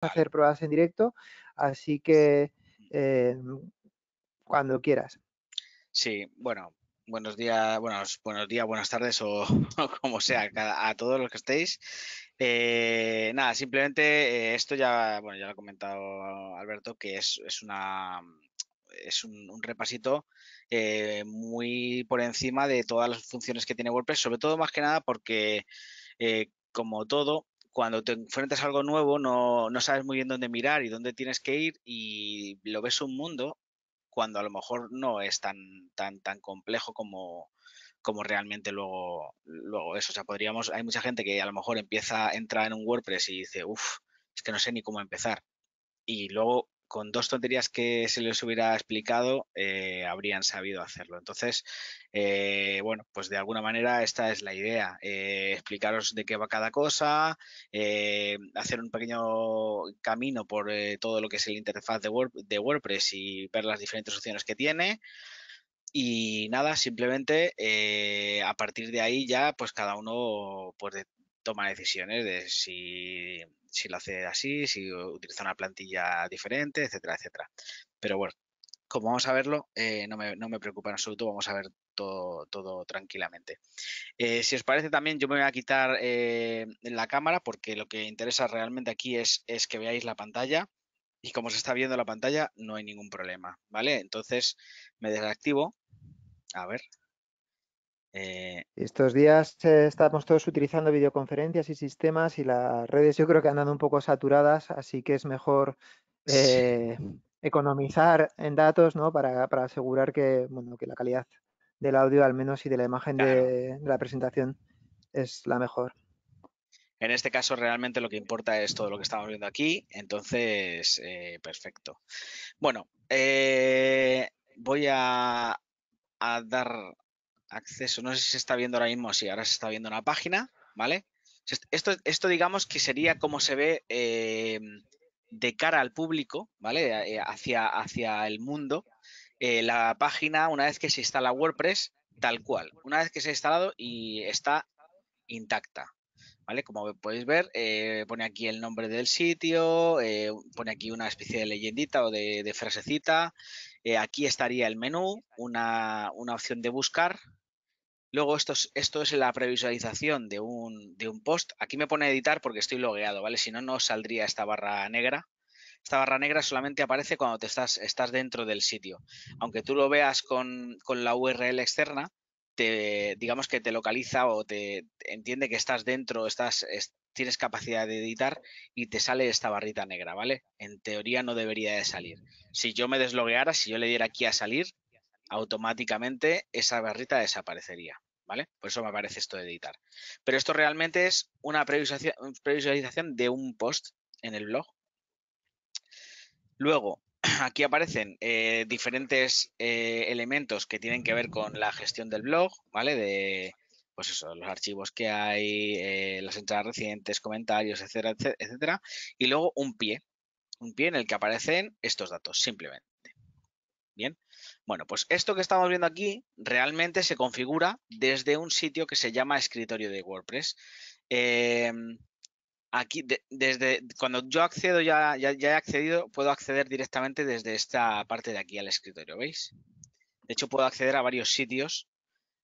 hacer pruebas en directo, así que eh, cuando quieras. Sí, bueno, buenos días, buenos, buenos días, buenas tardes o, como sea a, todos los que estéis. Eh, nada, simplemente eh, esto ya, bueno, ya lo ha comentado Alberto, que es, es una es un repasito muy por encima de todas las funciones que tiene WordPress, sobre todo más que nada porque como todo, cuando te enfrentas a algo nuevo no, no, sabes muy bien dónde mirar y dónde tienes que ir y lo ves un mundo cuando a lo mejor no es tan, tan, tan complejo como, como realmente luego, luego es. O sea, podríamos, hay mucha gente que a lo mejor empieza, entra en un WordPress y dice, uff, es que no sé ni cómo empezar. Y luego con dos tonterías que se les hubiera explicado, eh, habrían sabido hacerlo. Entonces, eh, bueno, pues de alguna manera esta es la idea, eh, explicaros de qué va cada cosa, hacer un pequeño camino por todo lo que es el interfaz de, WordPress y ver las diferentes opciones que tiene. Y nada, simplemente a partir de ahí ya, pues cada uno pues, toma decisiones de si si lo hace así, si utiliza una plantilla diferente, etcétera, etcétera. Pero bueno, como vamos a verlo, eh, no, me, preocupa en absoluto, vamos a ver todo, todo tranquilamente. Eh, si os parece también, yo me voy a quitar eh, la cámara porque lo que interesa realmente aquí es, es que veáis la pantalla y como se está viendo la pantalla no hay ningún problema, ¿vale? Entonces me desactivo, a ver, eh, Estos días eh, estamos todos utilizando videoconferencias y sistemas y las redes yo creo que han andan un poco saturadas, así que es mejor eh, economizar en datos ¿no? para, asegurar que, que la calidad del audio al menos y de la imagen de, la presentación es la mejor. En este caso realmente lo que importa es todo lo que estamos viendo aquí, entonces, perfecto. Bueno, voy a, a, dar acceso, no sé si se está viendo ahora mismo, si ahora se está viendo una página, ¿vale? Esto, esto digamos que sería como se ve em, de cara al público, ¿vale? Eh, eh, hacia, hacia el mundo, eh, la página una vez que se instala WordPress, tal cual, una vez que se ha instalado y está intacta, ¿Vale? Como podéis ver, pone aquí el nombre del sitio, pone aquí una especie de leyendita o de, frasecita. aquí estaría el menú, una, una, opción de buscar, Luego esto es, la previsualización de un, post. Aquí me pone editar porque estoy logueado, ¿vale? Si no, no saldría esta barra negra. Esta barra negra solamente aparece cuando te estás, estás dentro del sitio. Aunque tú lo veas con, la URL externa, te, digamos que te localiza o te entiende que estás dentro, estás, tienes capacidad de editar y te sale esta barrita negra, ¿vale? En teoría no debería de salir. Si yo me deslogueara, si yo le diera aquí a salir, automáticamente esa barrita desaparecería. ¿Vale? Por eso me aparece esto de editar. Pero esto realmente es una previsualización de un post en el blog. Luego, aquí aparecen eh, diferentes eh, elementos que tienen que ver con la gestión del blog, ¿vale? De, pues los archivos que hay, eh, las entradas recientes, comentarios, etcétera, etcétera. Y luego un pie, un pie en el que aparecen estos datos, simplemente. Bien. Bueno, pues esto que estamos viendo aquí realmente se configura desde un sitio que se llama escritorio de WordPress. Em, aquí, desde cuando yo accedo, ya, ya, he accedido, puedo acceder directamente desde esta parte de aquí al escritorio, ¿veis? De hecho, puedo acceder a varios sitios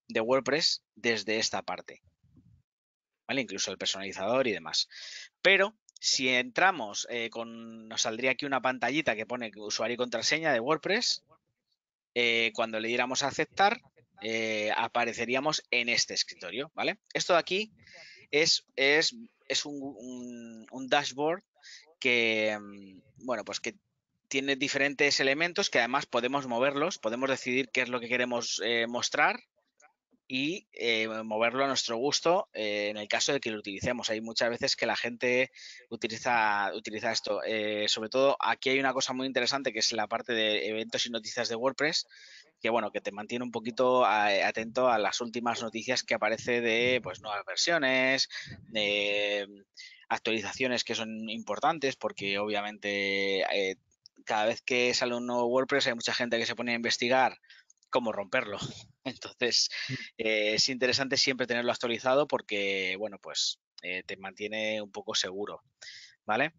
de WordPress desde esta parte. ¿Vale? Incluso el personalizador y demás. Pero si entramos eh, con, nos saldría aquí una pantallita que pone usuario y contraseña de WordPress eh, cuando le diéramos a aceptar, eh, apareceríamos en este escritorio, ¿vale? Esto de aquí es, un, dashboard que, mm, bueno, pues que tiene diferentes elementos que además podemos moverlos, podemos decidir qué es lo que queremos eh, mostrar, y eh, moverlo a nuestro gusto eh, en el caso de que lo utilicemos. Hay muchas veces que la gente utiliza, utiliza esto. Eh, sobre todo aquí hay una cosa muy interesante que es la parte de eventos y noticias de WordPress, que bueno, que te mantiene un poquito atento a las últimas noticias que aparece de pues nuevas versiones, de mm, actualizaciones que son importantes, porque obviamente cada vez que sale un nuevo WordPress hay mucha gente que se pone a investigar cómo romperlo entonces, mm. eh, es interesante siempre tenerlo actualizado porque, bueno, pues eh, te mantiene un poco seguro, ¿vale?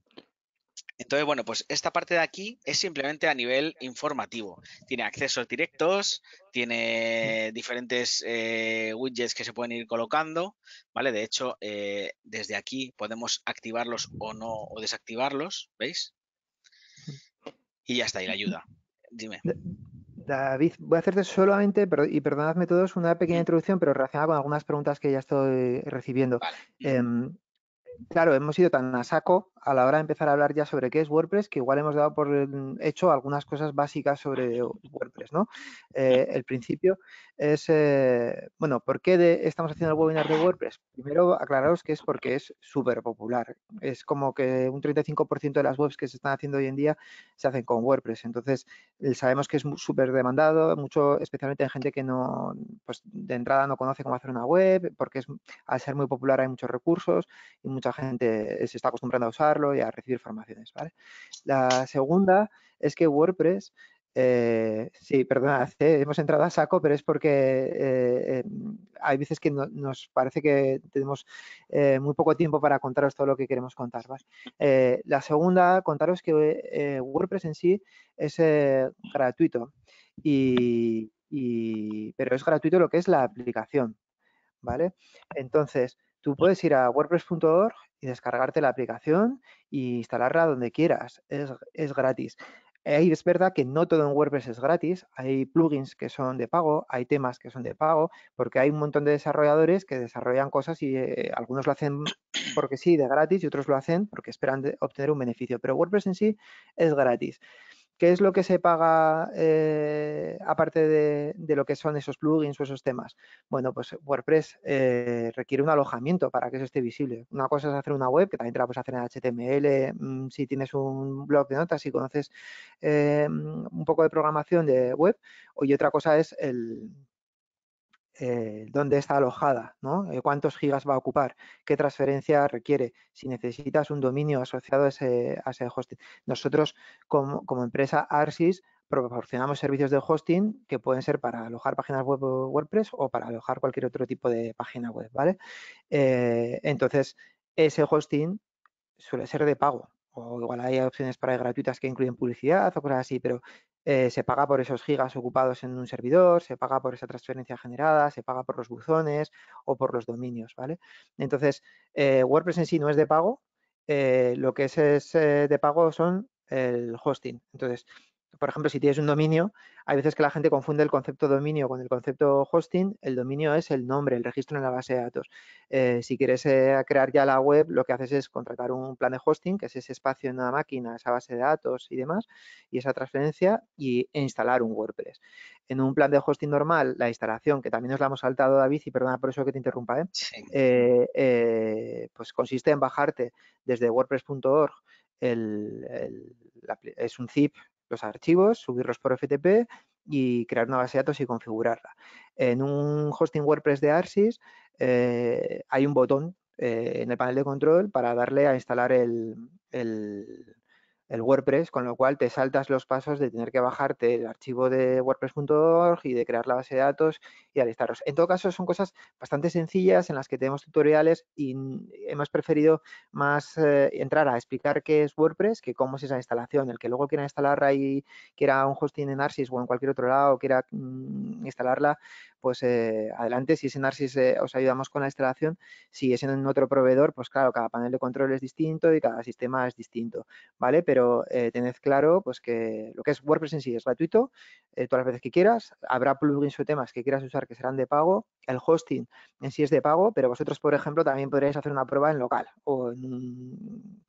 Entonces, bueno, pues esta parte de aquí es simplemente a nivel informativo. Tiene accesos directos, mm. tiene diferentes eh, widgets que se pueden ir colocando, ¿vale? De hecho, desde aquí podemos activarlos o no, o desactivarlos, ¿veis? Mm. Y ya está, y la ayuda. Dime. David, voy a hacerte solamente, y perdonadme todos, una pequeña introducción, pero relacionada con algunas preguntas que ya estoy recibiendo. Em, claro, hemos ido tan a saco a la hora de empezar a hablar ya sobre qué es WordPress, que igual hemos dado por mm, hecho algunas cosas básicas sobre WordPress, ¿no? Eh, el principio es, eh, bueno, ¿por qué estamos haciendo el webinar de WordPress? Primero, aclararos que es porque es súper popular. Es como que un 35% de las webs que se están haciendo hoy en día se hacen con WordPress. Entonces, eh, sabemos que es súper demandado, mucho, especialmente en gente que no, pues de entrada no conoce cómo hacer una web, porque es, al ser muy popular hay muchos recursos y mucha gente se está acostumbrando a usar y a recibir formaciones, La segunda es que WordPress eh, sí, perdón eh, hemos entrado a saco, pero es porque eh, em, hay veces que nos parece que tenemos muy poco tiempo para contaros todo lo que queremos contar. la segunda, contaros que WordPress en sí es gratuito, y, pero es gratuito lo que es la aplicación. ¿vale? Entonces, tú puedes ir a wordpress.org y descargarte la aplicación y instalarla donde quieras. Es, gratis. Ahí es verdad que no todo en WordPress es gratis, hay plugins que son de pago, hay temas que son de pago, porque hay un montón de desarrolladores que desarrollan cosas y eh, algunos lo hacen porque sí, de gratis, y otros lo hacen porque esperan obtener un beneficio, pero WordPress en sí es gratis. ¿Qué es lo que se paga eh, aparte de, lo que son esos plugins o esos temas? Bueno, pues WordPress eh, requiere un alojamiento para que eso esté visible. Una cosa es hacer una web, que también te la puedes hacer en HTML, mm, si tienes un blog de notas, y conoces eh, un poco de programación de web, y otra cosa es el, eh, dónde está alojada, ¿no? Eh, cuántos gigas va a ocupar, qué transferencia requiere, si necesitas un dominio asociado a ese, hosting. Nosotros como, empresa Arsis proporcionamos servicios de hosting que pueden ser para alojar páginas web WordPress o para alojar cualquier otro tipo de página web, ¿vale? Eh, entonces, ese hosting suele ser de pago, o igual hay opciones para gratuitas que incluyen publicidad o cosas así, pero eh, se paga por esos gigas ocupados en un servidor, se paga por esa transferencia generada, se paga por los buzones o por los dominios, ¿vale? Entonces, eh, WordPress en sí no es de pago, eh, lo que es, es de pago son el hosting. Entonces, por ejemplo, si tienes un dominio, hay veces que la gente confunde el concepto dominio con el concepto hosting. El dominio es el nombre, el registro en la base de datos. Eh, si quieres eh, crear ya la web, lo que haces es contratar un plan de hosting, que es ese espacio en una máquina, esa base de datos y demás, y esa transferencia, y, e instalar un WordPress. En un plan de hosting normal, la instalación, que también nos la hemos saltado, David, y perdona por eso que te interrumpa, ¿eh? pues consiste en bajarte desde wordpress.org es un zip los archivos, subirlos por FTP y crear una base de datos y configurarla. En un hosting WordPress de Arsis eh, hay un botón eh, en el panel de control para darle a instalar el, el WordPress, con lo cual te saltas los pasos de tener que bajarte el archivo de WordPress.org y de crear la base de datos y alistaros. En todo caso, son cosas bastante sencillas en las que tenemos tutoriales y hemos preferido más eh, entrar a explicar qué es WordPress que cómo es esa instalación. El que luego quiera instalarla y quiera un hosting en Arsis o en cualquier otro lado quiera mm, instalarla, pues eh, adelante. Si es en Arsis eh, os ayudamos con la instalación. Si es en otro proveedor, pues claro, cada panel de control es distinto y cada sistema es distinto, ¿vale? Pero pero eh, tened claro pues, que lo que es WordPress en sí es gratuito eh, todas las veces que quieras. Habrá plugins o temas que quieras usar que serán de pago. El hosting en sí es de pago, pero vosotros, por ejemplo, también podríais hacer una prueba en local o en...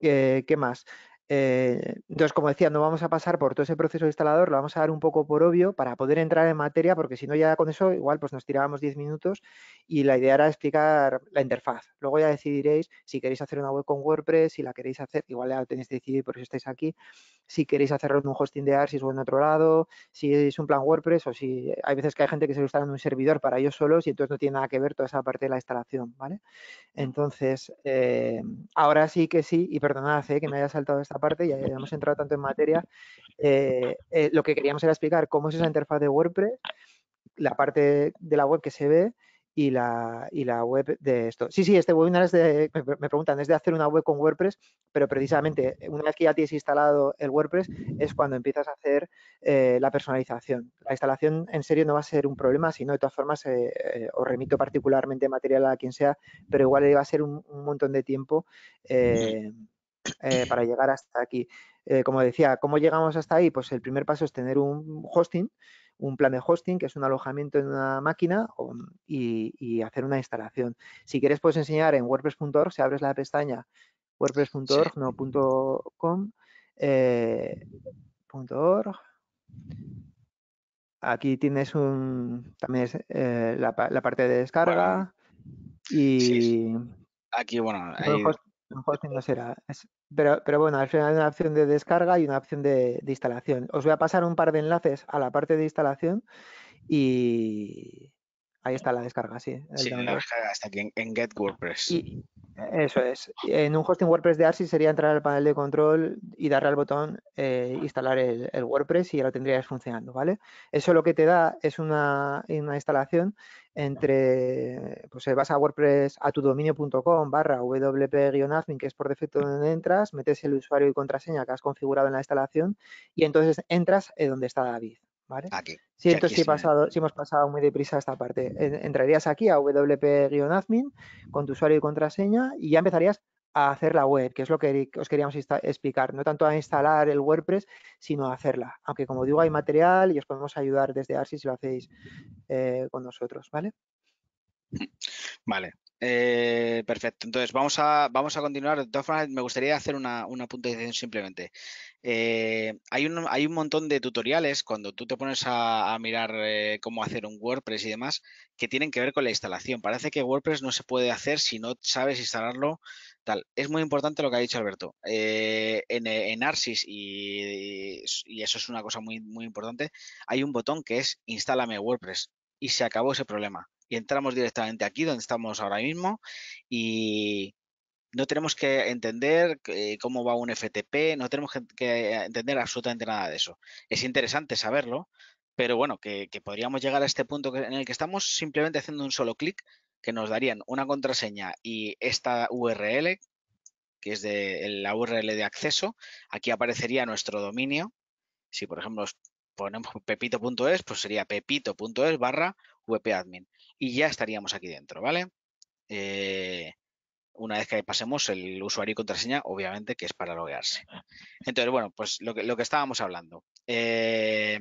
Eh, ¿Qué más? Eh, entonces, como decía, no vamos a pasar por todo ese proceso de instalador, lo vamos a dar un poco por obvio para poder entrar en materia, porque si no ya con eso igual pues nos tirábamos 10 minutos y la idea era explicar la interfaz. Luego ya decidiréis si queréis hacer una web con WordPress, si la queréis hacer, igual ya tenéis decidir por si estáis aquí, si queréis hacerlo en un hosting de ARSIS o en otro lado, si es un plan WordPress o si hay veces que hay gente que se lo en un servidor para ellos solos y entonces no tiene nada que ver toda esa parte de la instalación, ¿vale? Mm. Entonces, eh, ahora sí que sí, y perdonad eh, que me haya saltado esta parte, ya hemos entrado tanto en materia, eh, eh, lo que queríamos era explicar cómo es esa interfaz de WordPress, la parte de la web que se ve y la, la web de esto. Sí, sí, este webinar es de, me preguntan, es de hacer una web con WordPress, pero precisamente una vez que ya tienes instalado el WordPress es cuando empiezas a hacer eh, la personalización. La instalación en serio no va a ser un problema, sino de todas formas os remito particularmente material a quien sea, pero igual va a ser un, montón de tiempo. Eh, para llegar hasta aquí. Eh, como decía, ¿cómo llegamos hasta ahí? Pues el primer paso es tener un hosting, un plan de hosting, que es un alojamiento en una máquina y, hacer una instalación. Si quieres, puedes enseñar en wordpress.org, si abres la pestaña wordpress.org, eh, .org. Aquí tienes un, también la, parte de descarga y... Aquí, bueno, hay no, será. Pero, pero, bueno, al final hay una opción de descarga y una opción de, instalación. Os voy a pasar un par de enlaces a la parte de instalación y, Ahí está la descarga, sí. Sí, la descarga está aquí en, Get WordPress. eso es. En un hosting WordPress de ARSI sería entrar al panel de control y darle al botón eh, instalar el, WordPress y ya lo tendrías funcionando, ¿vale? Eso lo que te da es una, instalación entre, pues eh, vas a WordPress a tu dominio.com barra wp-admin, que es por defecto donde entras, metes el usuario y contraseña que has configurado en la instalación y entonces entras en donde está David, Aquí. Si, sí, entonces, si, hemos pasado muy deprisa esta parte, entrarías aquí a wp-admin con tu usuario y contraseña y ya empezarías a hacer la web, que es lo que os queríamos explicar, no tanto a instalar el WordPress, sino a hacerla. Aunque como digo, hay material y os podemos ayudar desde ARSI si lo hacéis eh, con nosotros, ¿vale? Vale, eh, perfecto. Entonces, vamos a, vamos a continuar. De todas formas, me gustaría hacer una, una puntualización simplemente. Eh, hay, un, hay un montón de tutoriales cuando tú te pones a, mirar eh, cómo hacer un WordPress y demás que tienen que ver con la instalación. Parece que WordPress no se puede hacer si no sabes instalarlo. Tal. Es muy importante lo que ha dicho Alberto. en, en Arsis, y, eso es una cosa muy, muy importante, hay un botón que es Instálame WordPress y se acabó ese problema y entramos directamente aquí donde estamos ahora mismo y no tenemos que entender eh, cómo va un FTP, no tenemos que, entender absolutamente nada de eso. Es interesante saberlo, pero bueno, que, podríamos llegar a este punto en el que estamos simplemente haciendo un solo clic que nos darían una contraseña y esta URL, que es de la URL de acceso. Aquí aparecería nuestro dominio. Si por ejemplo ponemos pepito.es, pues sería pepito.es barra wp-admin y ya estaríamos aquí dentro, ¿vale? Eh, una vez que pasemos el usuario y contraseña, obviamente que es para loguearse. Entonces, bueno, pues lo que, estábamos hablando. Eh,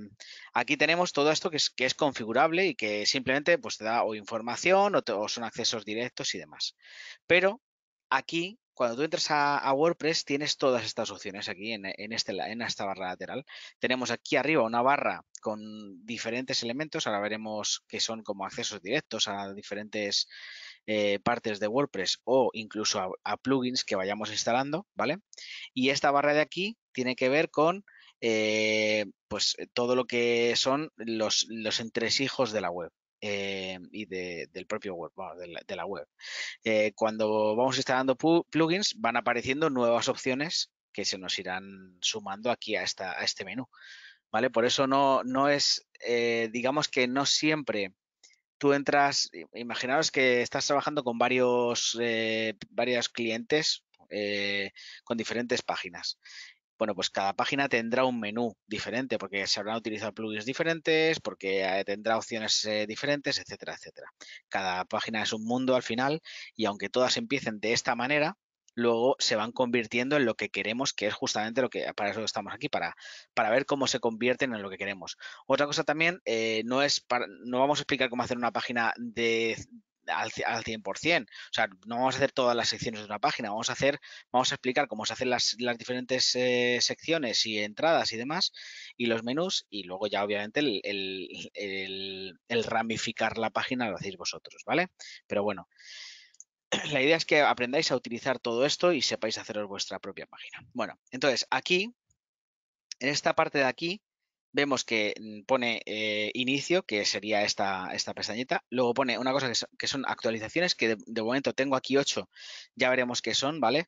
aquí tenemos todo esto que es, configurable y que simplemente pues, te da o información o son accesos directos y demás. Pero aquí cuando tú entras a, WordPress tienes todas estas opciones aquí en, este, en esta barra lateral. Tenemos aquí arriba una barra con diferentes elementos, ahora veremos que son como accesos directos a diferentes eh, partes de WordPress o incluso a, plugins que vayamos instalando, ¿vale? Y esta barra de aquí tiene que ver con eh, pues todo lo que son los, los entresijos de la web. Eh, y del propio web, de, la, web. Eh, cuando vamos instalando plugins van apareciendo nuevas opciones que se nos irán sumando aquí a, esta, este menú. ¿Vale? Por eso no, es, eh, digamos que no siempre tú entras, imaginaos que estás trabajando con varios, varios clientes con diferentes páginas. Bueno, pues cada página tendrá un menú diferente porque se habrán utilizado plugins diferentes, porque eh, tendrá opciones eh, diferentes, etcétera, etcétera. Cada página es un mundo al final y aunque todas empiecen de esta manera, luego se van convirtiendo en lo que queremos, que es justamente lo que para eso estamos aquí, para, para ver cómo se convierten en lo que queremos. Otra cosa también, eh, no es no vamos a explicar cómo hacer una página de al, al 100%. O sea, no vamos a hacer todas las secciones de una página, vamos a hacer, vamos a explicar cómo se hacen las, diferentes eh, secciones y entradas y demás, y los menús, y luego ya obviamente el, el ramificar la página lo hacéis vosotros, ¿vale? Pero bueno, la idea es que aprendáis a utilizar todo esto y sepáis haceros vuestra propia página. Bueno, entonces aquí, en esta parte de aquí, vemos que mm, pone eh, inicio, que sería esta, esta pestañita. Luego pone una cosa que, son actualizaciones, que de, momento tengo aquí 8, ya veremos qué son, ¿vale?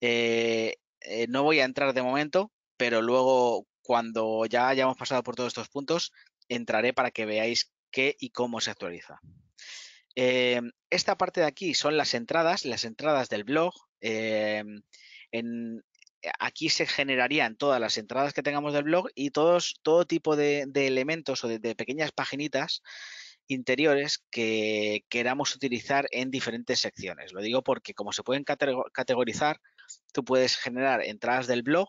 Eh, eh, no voy a entrar de momento, pero luego cuando ya hayamos pasado por todos estos puntos, entraré para que veáis qué y cómo se actualiza. esta parte de aquí son las entradas, las entradas del blog. En, aquí se generarían todas las entradas que tengamos del blog y todos, todo tipo de, elementos o de, pequeñas paginitas interiores que queramos utilizar en diferentes secciones. Lo digo porque como se pueden categorizar, tú puedes generar entradas del blog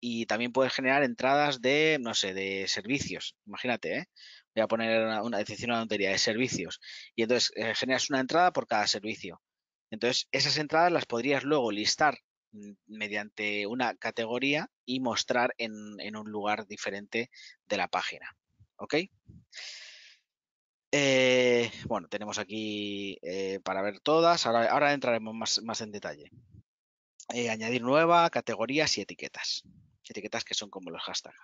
y también puedes generar entradas de, no sé, de servicios. Imagínate, ¿eh? voy a poner una, decisión una tontería de servicios. Y entonces eh, generas una entrada por cada servicio. Entonces, esas entradas las podrías luego listar Mm, mediante una categoría y mostrar en, un lugar diferente de la página. ¿Ok? Eh, bueno, tenemos aquí eh, para ver todas. Ahora, entraremos más, en detalle. Eh, añadir nueva, categorías y etiquetas. Etiquetas que son como los hashtags.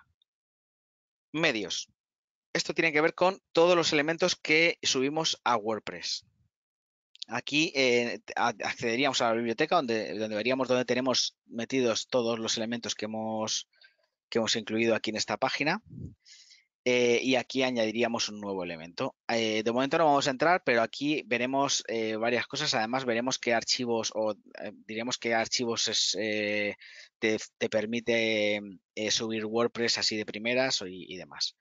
Medios. Esto tiene que ver con todos los elementos que subimos a WordPress. Aquí eh, accederíamos a la biblioteca donde, veríamos dónde tenemos metidos todos los elementos que hemos, incluido aquí en esta página. Eh, y aquí añadiríamos un nuevo elemento. Eh, de momento no vamos a entrar, pero aquí veremos varias cosas. Además, veremos qué archivos o qué archivos te, permite subir WordPress así de primeras y, y, demás.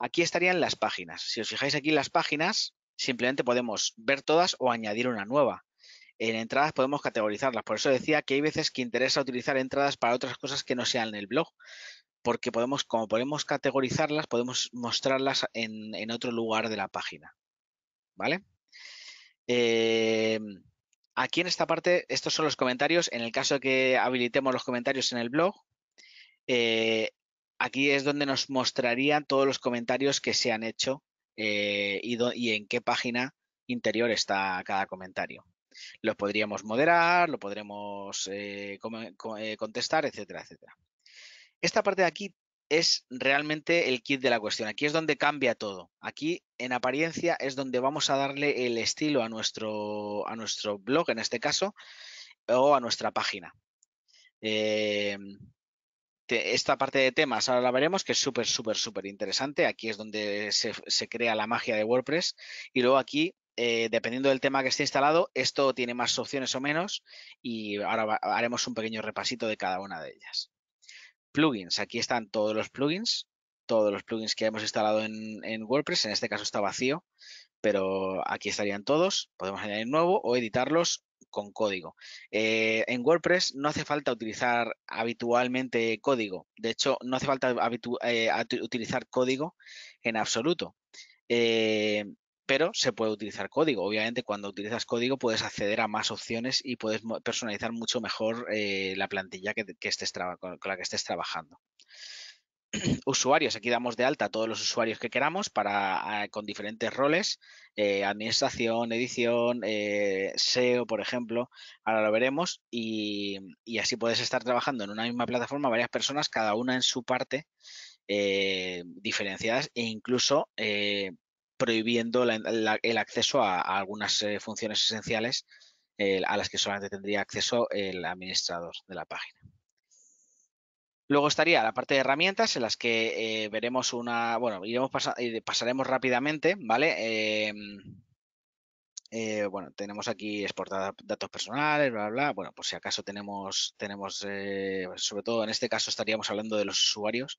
Aquí estarían las páginas. Si os fijáis aquí las páginas, simplemente podemos ver todas o añadir una nueva. En entradas podemos categorizarlas. Por eso decía que hay veces que interesa utilizar entradas para otras cosas que no sean en el blog. Porque podemos, como podemos categorizarlas, podemos mostrarlas en, otro lugar de la página. ¿Vale? Em, aquí en esta parte, estos son los comentarios. En el caso de que habilitemos los comentarios en el blog, eh, aquí es donde nos mostrarían todos los comentarios que se han hecho eh, y, en qué página interior está cada comentario. Lo podríamos moderar, lo podremos eh, eh, contestar, etcétera, etcétera. Esta parte de aquí es realmente el kit de la cuestión. Aquí es donde cambia todo. Aquí, en apariencia, es donde vamos a darle el estilo a nuestro, a nuestro blog, en este caso, o a nuestra página esta parte de temas ahora la veremos, que es súper, súper, súper interesante. Aquí es donde se, crea la magia de WordPress. Y luego aquí, eh, dependiendo del tema que esté instalado, esto tiene más opciones o menos. Y ahora haremos un pequeño repasito de cada una de ellas. Plugins. Aquí están todos los plugins. Todos los plugins que hemos instalado en, en WordPress. En este caso está vacío pero aquí estarían todos. Podemos añadir nuevo o editarlos con código. Eh, en WordPress no hace falta utilizar habitualmente código. De hecho, no hace falta eh, utilizar código en absoluto. Eh, pero se puede utilizar código. Obviamente, cuando utilizas código puedes acceder a más opciones y puedes personalizar mucho mejor la plantilla con la que estés trabajando. usuarios. Aquí damos de alta a todos los usuarios que queramos para, eh, con diferentes roles, eh, administración, edición, eh, SEO, por ejemplo. Ahora lo veremos y, así puedes estar trabajando en una misma plataforma varias personas, cada una en su parte, diferenciadas e incluso prohibiendo el acceso a algunas funciones esenciales a las que solamente tendría acceso el administrador de la página. Luego estaría la parte de herramientas en las que eh, veremos una, bueno, iremos pasaremos rápidamente, ¿vale? Em, eh, bueno, tenemos aquí exportar datos personales, bla, bla, Bueno, por si acaso tenemos, tenemos eh, sobre todo en este caso estaríamos hablando de los usuarios,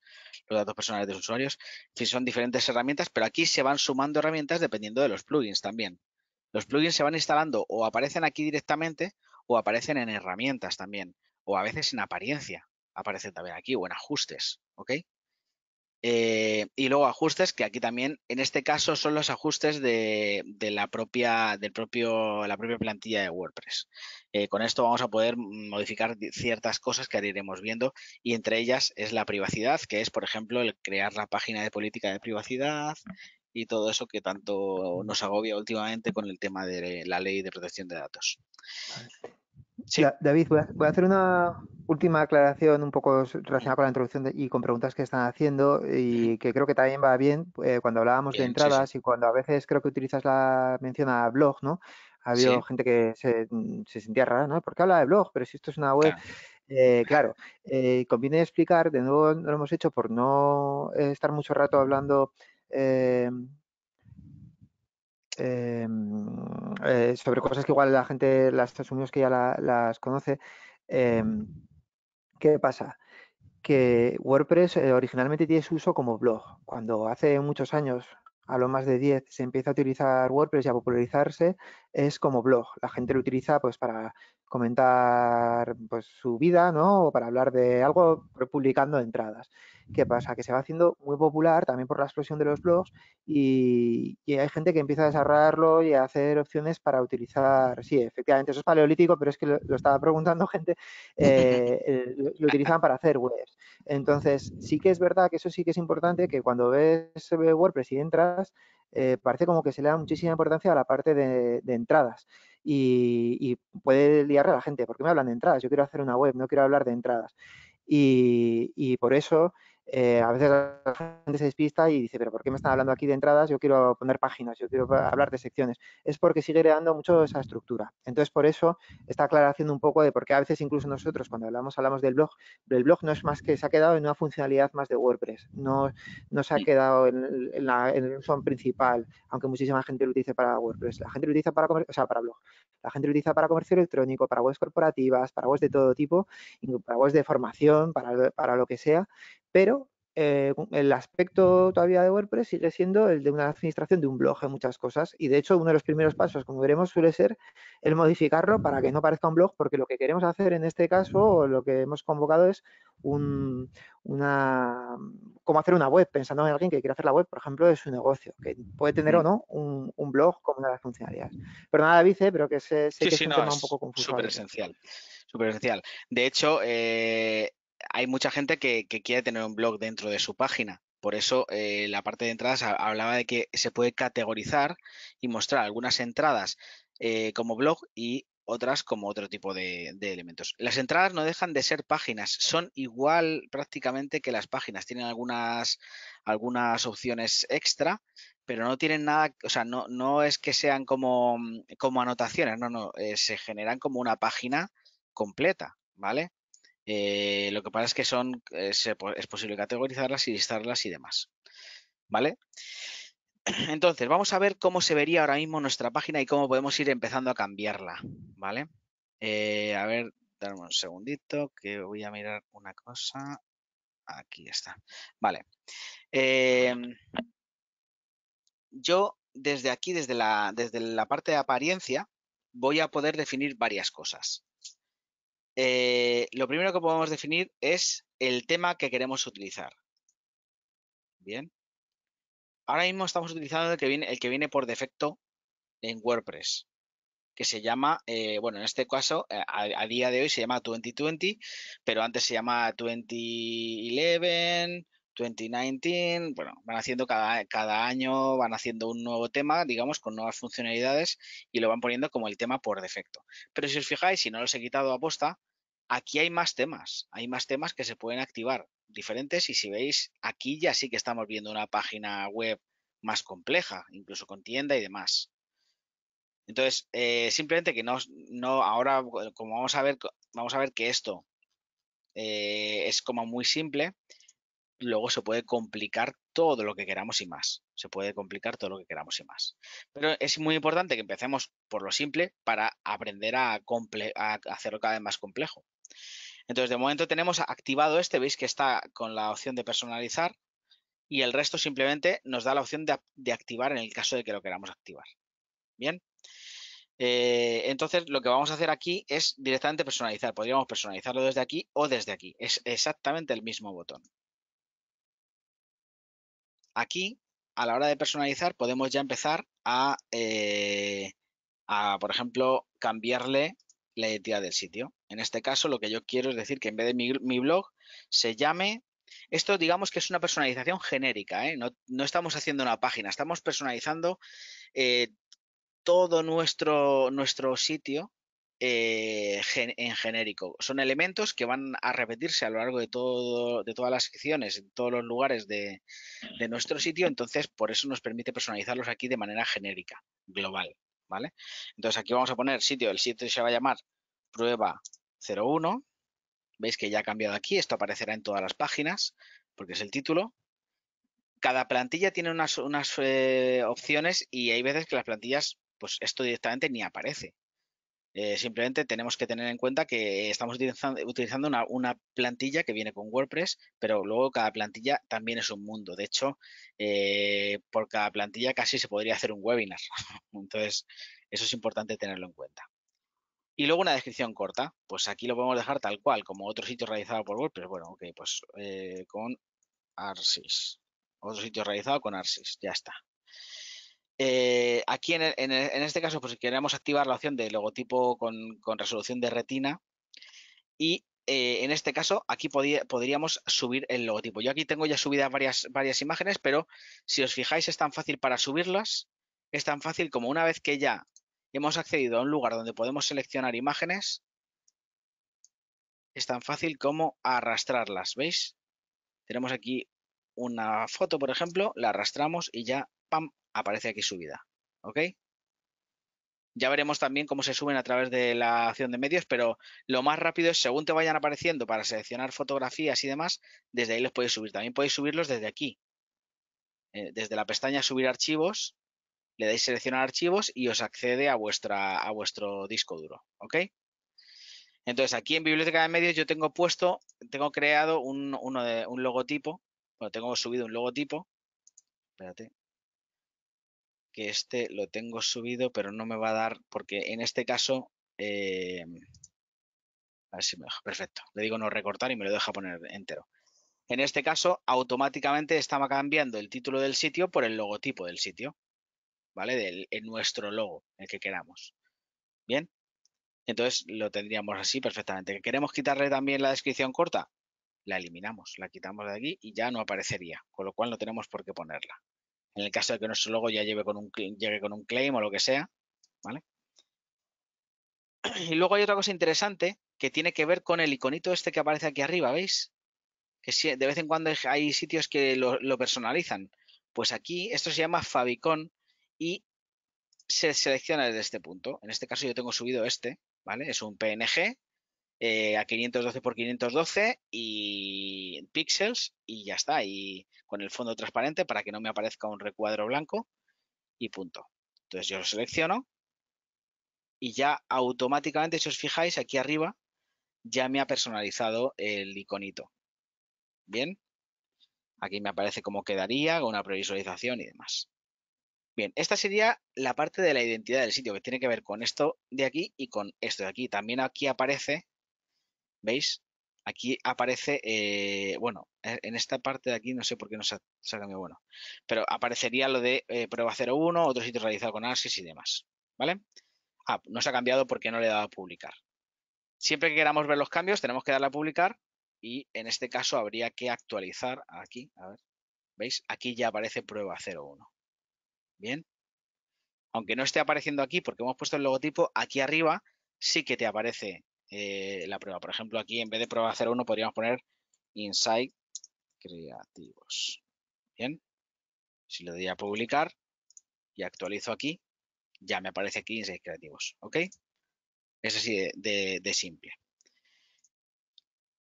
los datos personales de los usuarios. En son diferentes herramientas, pero aquí se van sumando herramientas dependiendo de los plugins también. Los plugins se van instalando o aparecen aquí directamente o aparecen en herramientas también, o a veces en apariencia, aparecen también aquí, o en ajustes, ¿ok? Eh, y luego ajustes, que aquí también, en este caso, son los ajustes de, la, propia, del propio, la propia plantilla de WordPress. Eh, con esto vamos a poder modificar ciertas cosas que iremos viendo y entre ellas es la privacidad, que es, por ejemplo, el crear la página de política de privacidad y todo eso que tanto nos agobia últimamente con el tema de la ley de protección de datos. Sí. David, voy a, hacer una última aclaración un poco relacionada con la introducción y con preguntas que están haciendo y que creo que también va bien eh, cuando hablábamos de eh, entradas y cuando a veces creo que utilizas la mención a blog, ¿no? Ha habido gente que se, se, sentía rara, ¿no? ¿Por habla de blog? Pero si esto es una web... Claro. Eh, conviene explicar, de nuevo no lo hemos hecho por no estar mucho rato hablando eh, Em, eh, sobre cosas que igual la gente, las asumimos que ya las conoce. Em, ¿Qué pasa? Que WordPress eh, originalmente tiene su uso como blog. Cuando hace muchos años, a lo más de 10, se empieza a utilizar WordPress y a popularizarse, es como blog. La gente lo utiliza pues para comentar pues, su vida, ¿no? O para hablar de algo, publicando entradas. ¿Qué pasa? Que se va haciendo muy popular también por la explosión de los blogs y, hay gente que empieza a desarrollarlo y a hacer opciones para utilizar, sí, efectivamente, eso es paleolítico, pero es que lo, estaba preguntando gente, eh, lo, utilizaban para hacer webs. Entonces, sí que es verdad que eso sí que es importante, que cuando ves WordPress y entras, eh, parece como que se le da muchísima importancia a la parte de entradas y, puede liar a la gente. ¿Por qué me hablan de entradas? Yo quiero hacer una web, no quiero hablar de entradas. Y, y por eso eh, a veces la gente se despista y dice, pero ¿por qué me están hablando aquí de entradas? Yo quiero poner páginas, yo quiero hablar de secciones. Es porque sigue creando mucho esa estructura. Entonces, por eso, está aclaración un poco de por qué a veces incluso nosotros cuando hablamos, hablamos del blog, el blog no es más que se ha quedado en una funcionalidad más de WordPress, no, no se ha quedado en, el son principal, aunque muchísima gente lo utilice para WordPress. La gente lo utiliza para, o sea, para blog. La gente lo utiliza para comercio electrónico, para webs corporativas, para webs de todo tipo, para webs de formación, para, para lo que sea, pero eh, el aspecto todavía de WordPress sigue siendo el de una administración de un blog en muchas cosas. Y de hecho, uno de los primeros pasos, como veremos, suele ser el modificarlo para que no parezca un blog, porque lo que queremos hacer en este caso, o lo que hemos convocado es una, cómo hacer una web, pensando en alguien que quiere hacer la web, por ejemplo, de su negocio, que puede tener o no un, blog como una de las funcionalidades. Pero nada, Vice, eh, pero que sé, que es un un poco confuso. Súper esencial. Súper esencial. De hecho, eh, hay mucha gente que, quiere tener un blog dentro de su página. Por eso eh, la parte de entradas hablaba de que se puede categorizar y mostrar algunas entradas eh, como blog y otras como otro tipo de, elementos. Las entradas no dejan de ser páginas, son igual prácticamente que las páginas, tienen algunas, algunas opciones extra, pero no tienen nada, o sea, no, no es que sean como, como anotaciones, no, no, eh, se generan como una página completa, ¿vale? Eh, lo que pasa es que son, eh, es, posible categorizarlas y listarlas y demás. ¿Vale? Entonces, vamos a ver cómo se vería ahora mismo nuestra página y cómo podemos ir empezando a cambiarla, ¿vale? Eh, a ver, dame un segundito que voy a mirar una cosa. Aquí está. Vale. Em, yo desde aquí, desde desde la parte de apariencia, voy a poder definir varias cosas, eh, lo primero que podemos definir es el tema que queremos utilizar. Bien. Ahora mismo estamos utilizando el que viene, por defecto en WordPress, que se llama, eh, bueno, en este caso, eh, a, día de hoy se llama 2020, pero antes se llama 2011, 2019, bueno, van haciendo cada, año, van haciendo un nuevo tema, digamos, con nuevas funcionalidades y lo van poniendo como el tema por defecto. Pero si os fijáis, si no los he quitado a posta. Aquí hay más temas, hay más temas que se pueden activar diferentes y si veis aquí ya sí que estamos viendo una página web más compleja, incluso con tienda y demás. Entonces, eh, simplemente que no, no, ahora como vamos a ver, vamos a ver que esto eh, es como muy simple, luego se puede complicar todo lo que queramos y más. Se puede complicar todo lo que queramos y más. Pero es muy importante que empecemos por lo simple para aprender a hacerlo cada vez más complejo. Entonces, de momento tenemos activado este, veis que está con la opción de personalizar y el resto simplemente nos da la opción de, activar en el caso de que lo queramos activar. Bien. Eh, entonces, lo que vamos a hacer aquí es directamente personalizar. Podríamos personalizarlo desde aquí o desde aquí. Es exactamente el mismo botón. Aquí, a la hora de personalizar, podemos ya empezar a eh, por ejemplo, cambiarle la identidad del sitio. En este caso, lo que yo quiero es decir que en vez de mi, blog se llame esto digamos que es una personalización genérica, ¿eh? no, estamos haciendo una página, estamos personalizando eh, todo nuestro, nuestro sitio eh, en genérico. Son elementos que van a repetirse a lo largo de, todo, de todas las secciones, en todos los lugares de, de nuestro sitio, entonces por eso nos permite personalizarlos aquí de manera genérica, global. ¿vale? Entonces aquí vamos a poner sitio, el sitio se va a llamar prueba 01, veis que ya ha cambiado aquí, esto aparecerá en todas las páginas porque es el título. Cada plantilla tiene unas, eh, opciones y hay veces que las plantillas, pues esto directamente ni aparece, eh, simplemente tenemos que tener en cuenta que estamos utilizando, una, plantilla que viene con WordPress, pero luego cada plantilla también es un mundo. De hecho, eh, por cada plantilla casi se podría hacer un webinar. Entonces, eso es importante tenerlo en cuenta. Y luego una descripción corta, pues aquí lo podemos dejar tal cual, como otro sitio realizado por WordPress. Bueno, ok, pues eh, con ARSIS. Otro sitio realizado con ARSIS, ya está. Eh, aquí e, e, en, este caso, pues queremos activar la opción de logotipo con, resolución de retina y eh, en este caso aquí podríamos subir el logotipo. Yo aquí tengo ya subidas varias, varias imágenes, pero si os fijáis es tan fácil para subirlas, es tan fácil como una vez que ya hemos accedido a un lugar donde podemos seleccionar imágenes, es tan fácil como arrastrarlas, ¿veis? Tenemos aquí una foto, por ejemplo, la arrastramos y ya pam, aparece aquí subida. ¿Ok? Ya veremos también cómo se suben a través de la acción de medios, pero lo más rápido es según te vayan apareciendo para seleccionar fotografías y demás, desde ahí los podéis subir. También podéis subirlos desde aquí. Eh, desde la pestaña Subir archivos, le dais seleccionar archivos y os accede a, vuestra, a vuestro disco duro. ¿Ok? Entonces, aquí en Biblioteca de Medios yo tengo puesto, tengo creado un, uno de, un logotipo, bueno, tengo subido un logotipo, espérate, que este lo tengo subido, pero no me va a dar, porque en este caso, eh, a ver si me deja, perfecto, le digo no recortar y me lo deja poner entero. En este caso, automáticamente estaba cambiando el título del sitio por el logotipo del sitio, ¿vale? Del, nuestro logo, el que queramos. Bien, entonces lo tendríamos así perfectamente. ¿Queremos quitarle también la descripción corta? La eliminamos, la quitamos de aquí y ya no aparecería, con lo cual no tenemos por qué ponerla en el caso de que nuestro logo ya lleve con un, llegue con un claim o lo que sea, ¿vale? Y luego hay otra cosa interesante que tiene que ver con el iconito este que aparece aquí arriba, ¿veis? Que de vez en cuando hay sitios que lo, personalizan. Pues aquí esto se llama favicon y se selecciona desde este punto. En este caso yo tengo subido este, ¿vale? Es un PNG eh, a 512 por 512 y píxeles y ya está. Y con el fondo transparente para que no me aparezca un recuadro blanco y punto. Entonces yo lo selecciono y ya automáticamente, si os fijáis, aquí arriba ya me ha personalizado el iconito. Bien. Aquí me aparece cómo quedaría, con una previsualización y demás. Bien, esta sería la parte de la identidad del sitio que tiene que ver con esto de aquí y con esto de aquí. También aquí aparece ¿Veis? Aquí aparece, eh, bueno, e-, en esta parte de aquí no sé por qué no se ha, cambiado, bueno, pero aparecería lo de eh, prueba 01, otro sitio realizado con ASIS y demás, ¿vale? Ah, no se ha cambiado porque no le he dado a publicar. Siempre que queramos ver los cambios tenemos que darle a publicar y en este caso habría que actualizar aquí, a ver, ¿veis? Aquí ya aparece prueba 01. Bien. Aunque no esté apareciendo aquí porque hemos puesto el logotipo, aquí arriba sí que te aparece eh, la prueba. Por ejemplo, aquí en vez de prueba 01 podríamos poner Insight Creativos. Bien. Si le doy a publicar y actualizo aquí, ya me aparece aquí Insight Creativos. ¿Ok? Es así de, simple.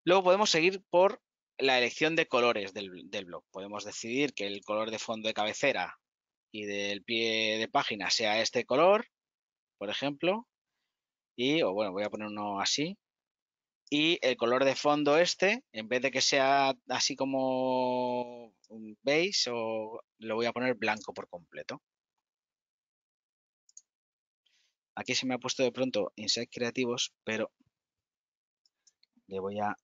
Luego podemos seguir por la elección de colores del, del blog. Podemos decidir que el color de fondo de cabecera y del pie de página sea este color, por ejemplo, y, o bueno, voy a poner uno así, y el color de fondo este, en vez de que sea así como un beige, o lo voy a poner blanco por completo. Aquí se me ha puesto de pronto Insight Creativos, pero le voy a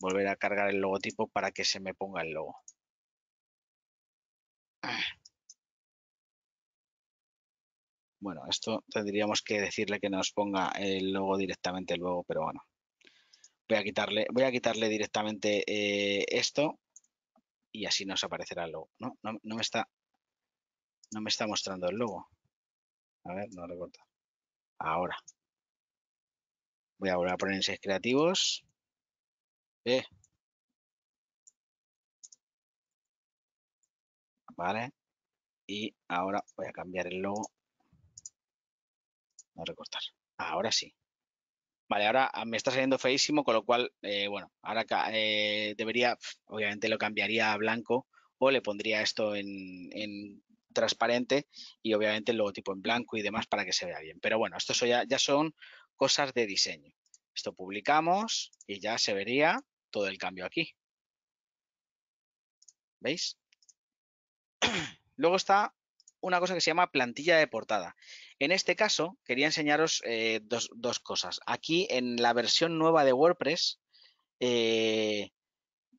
volver a cargar el logotipo para que se me ponga el logo. Ah. Bueno, esto tendríamos que decirle que nos ponga el logo directamente luego, pero bueno. Voy a quitarle, voy a quitarle directamente eh, esto y así nos aparecerá el logo. No, no, me está, no me está mostrando el logo. A ver, no recorta. Ahora. Voy a volver a poner en 6 creativos. Eh. Vale. Y ahora voy a cambiar el logo recortar. Ahora sí. Vale, ahora ah, me está saliendo feísimo, con lo cual, eh, bueno, ahora eh, debería, obviamente lo cambiaría a blanco o le pondría esto en, transparente y obviamente el logotipo en blanco y demás para que se vea bien. Pero bueno, esto ya, ya son cosas de diseño. Esto publicamos y ya se vería todo el cambio aquí. ¿Veis? Luego está una cosa que se llama plantilla de portada. En este caso, quería enseñaros eh, dos, cosas. Aquí, en la versión nueva de WordPress, eh,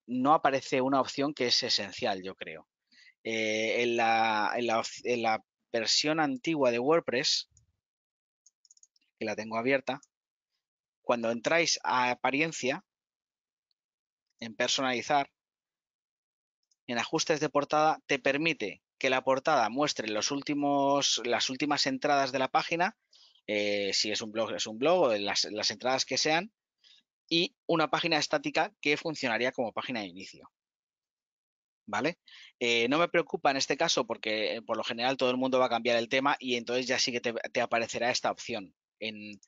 no aparece una opción que es esencial, yo creo. Eh, en, la, en, la, versión antigua de WordPress, que la tengo abierta, cuando entráis a apariencia, en personalizar, en ajustes de portada, te permite que la portada muestre los últimos, las últimas entradas de la página, eh, si es un blog, es un blog, las, las entradas que sean, y una página estática que funcionaría como página de inicio. ¿Vale? Eh, no me preocupa en este caso porque eh, por lo general todo el mundo va a cambiar el tema y entonces ya sí que te, aparecerá esta opción. En,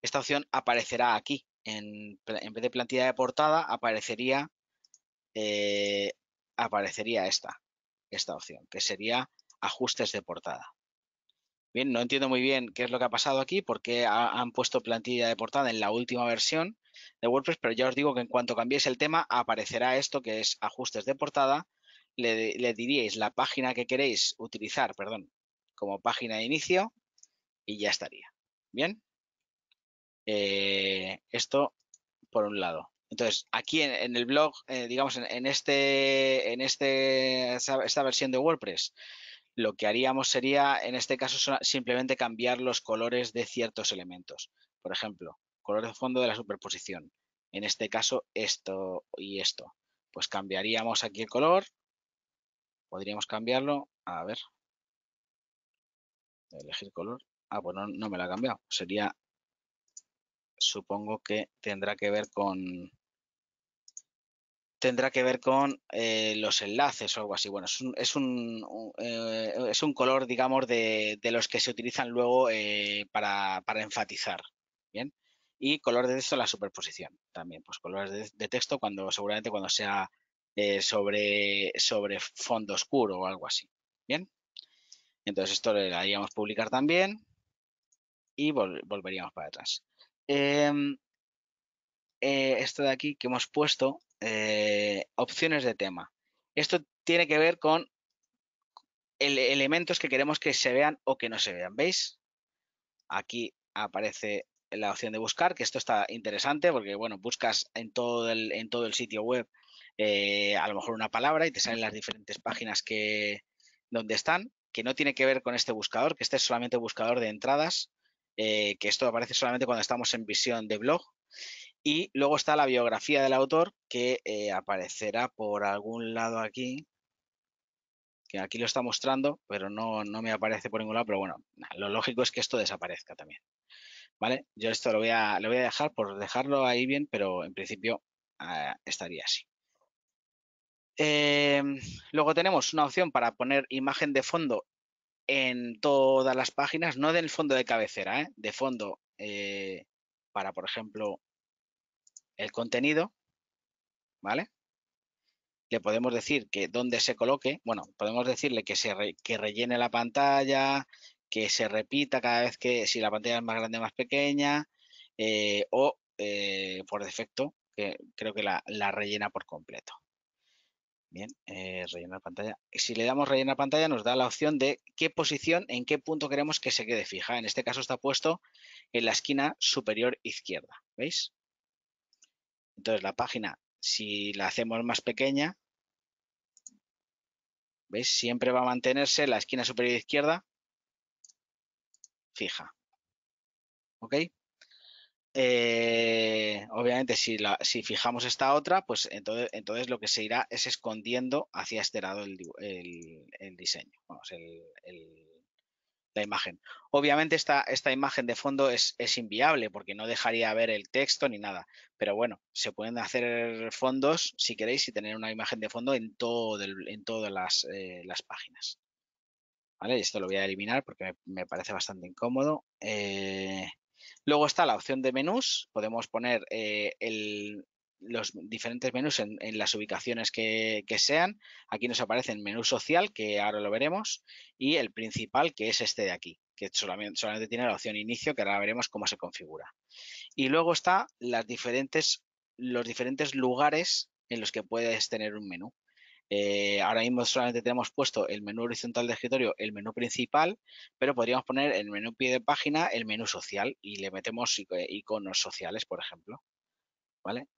esta opción aparecerá aquí. En, vez de plantilla de portada aparecería, aparecería esta esta opción, que sería ajustes de portada. Bien, no entiendo muy bien qué es lo que ha pasado aquí, porque qué han puesto plantilla de portada en la última versión de WordPress, pero ya os digo que en cuanto cambiéis el tema aparecerá esto que es ajustes de portada, le, diríais la página que queréis utilizar, perdón, como página de inicio y ya estaría. Bien, eh, esto por un lado. Entonces, aquí en, el blog, eh, digamos, en, este, en este, esta, versión de WordPress, lo que haríamos sería, en este caso, simplemente cambiar los colores de ciertos elementos. Por ejemplo, color de fondo de la superposición. En este caso, esto y esto. Pues cambiaríamos aquí el color. Podríamos cambiarlo. A ver. Elegir color. Ah, pues no me lo ha cambiado. Sería, supongo que tendrá que ver con, tendrá que ver con eh, los enlaces o algo así. Bueno, es un, es un, eh, color, digamos, de, los que se utilizan luego eh, para, enfatizar. Bien. Y color de texto, la superposición también. Pues colores de, texto cuando seguramente cuando sea sobre, sobre fondo oscuro o algo así. Bien. Entonces esto lo haríamos publicar también y volveríamos para atrás. Em, esto de aquí que hemos puesto eh, opciones de tema. Esto tiene que ver con el, elementos que queremos que se vean o que no se vean. ¿Veis? Aquí aparece la opción de buscar, que esto está interesante porque, bueno, buscas en todo el, sitio web eh, a lo mejor una palabra y te salen las diferentes páginas que, donde están, que no tiene que ver con este buscador, que este es solamente buscador de entradas, eh, que esto aparece solamente cuando estamos en visión de blog. Y luego está la biografía del autor que eh, aparecerá por algún lado aquí, que aquí lo está mostrando, pero no, me aparece por ningún lado, pero bueno, lo lógico es que esto desaparezca también. ¿Vale? Yo esto lo voy a, lo voy a dejar por dejarlo ahí bien, pero en principio ah, estaría así. Eh, luego tenemos una opción para poner imagen de fondo en todas las páginas, no del fondo de cabecera, ¿eh? de fondo para, por ejemplo, el contenido, ¿vale? Le podemos decir que donde se coloque, bueno, podemos decirle que, se que rellene la pantalla, que se repita cada vez que, si la pantalla es más grande o más pequeña, eh, o eh, por defecto, que creo que la, rellena por completo. Bien, rellena eh, rellenar pantalla. Si le damos rellena pantalla nos da la opción de qué posición, en qué punto queremos que se quede fija. En este caso está puesto en la esquina superior izquierda. ¿Veis? Entonces la página, si la hacemos más pequeña, ¿veis? Siempre va a mantenerse la esquina superior izquierda fija. ¿Ok? Eh, obviamente, si, si, fijamos esta otra, pues entonces, entonces, lo que se irá es escondiendo hacia este lado el, diseño, el la imagen. Obviamente esta, esta imagen de fondo es, inviable porque no dejaría ver el texto ni nada, pero bueno, se pueden hacer fondos si queréis y tener una imagen de fondo en, todo en todas las, eh, páginas. ¿Vale? Esto lo voy a eliminar porque me, parece bastante incómodo. Eh, luego está la opción de menús, podemos poner eh, el, los diferentes menús en, las ubicaciones que, sean. Aquí nos aparece el menú social, que ahora lo veremos, y el principal, que es este de aquí, que solamente, tiene la opción inicio, que ahora veremos cómo se configura. Y luego está diferentes, los diferentes lugares en los que puedes tener un menú. Eh, ahora mismo solamente tenemos puesto el menú horizontal de escritorio, el menú principal, pero podríamos poner el menú pie de página, el menú social y le metemos iconos sociales, por ejemplo.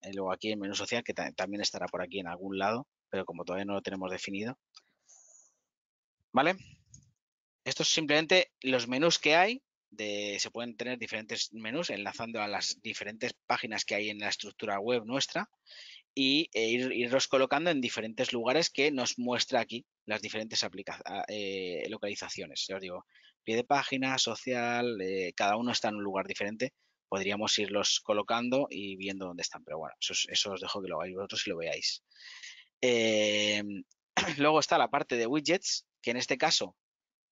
Eh, luego aquí el menú social, que también estará por aquí en algún lado, pero como todavía no lo tenemos definido. ¿Vale? Estos es simplemente los menús que hay. se pueden tener diferentes menús enlazando a las diferentes páginas que hay en la estructura web nuestra e ir, irlos colocando en diferentes lugares que nos muestra aquí las diferentes eh, localizaciones. Ya os digo, pie de página, social, cada uno está en un lugar diferente podríamos irlos colocando y viendo dónde están. Pero bueno, eso, os dejo que lo hagáis vosotros y lo veáis. Eh, luego está la parte de widgets, que en este caso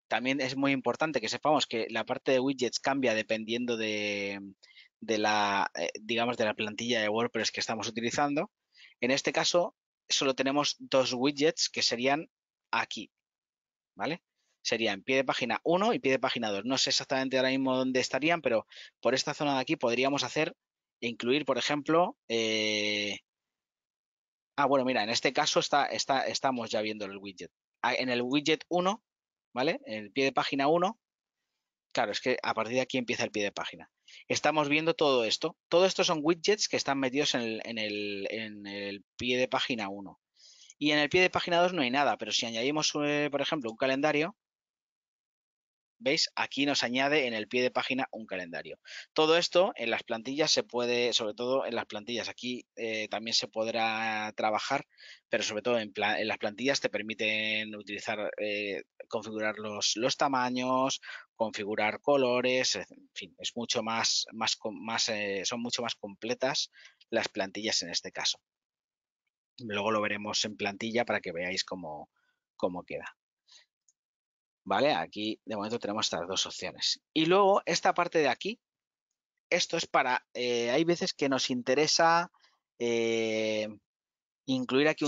también es muy importante que sepamos que la parte de widgets cambia dependiendo de, la, eh, digamos, de la plantilla de WordPress que estamos utilizando. En este caso, solo tenemos dos widgets que serían aquí, ¿vale? en pie de página 1 y pie de página 2. No sé exactamente ahora mismo dónde estarían, pero por esta zona de aquí podríamos hacer e incluir, por ejemplo, eh, ah, bueno, mira, en este caso está, está, estamos ya viendo el widget. Ah, en el widget 1, ¿vale? En el pie de página 1, claro, es que a partir de aquí empieza el pie de página. Estamos viendo todo esto. Todo esto son widgets que están metidos en el, en el, pie de página 1. Y en el pie de página 2 no hay nada, pero si añadimos, eh, por ejemplo, un calendario, ¿Veis? Aquí nos añade en el pie de página un calendario. Todo esto en las plantillas se puede, sobre todo en las plantillas, aquí eh, también se podrá trabajar, pero sobre todo en, las plantillas te permiten utilizar, eh, configurar los, tamaños, configurar colores, en fin, es mucho más, más, más eh, son mucho más completas las plantillas en este caso. Luego lo veremos en plantilla para que veáis cómo queda. ¿Vale? Aquí de momento tenemos estas dos opciones. Y luego esta parte de aquí, esto es para, eh, hay veces que nos interesa eh, incluir aquí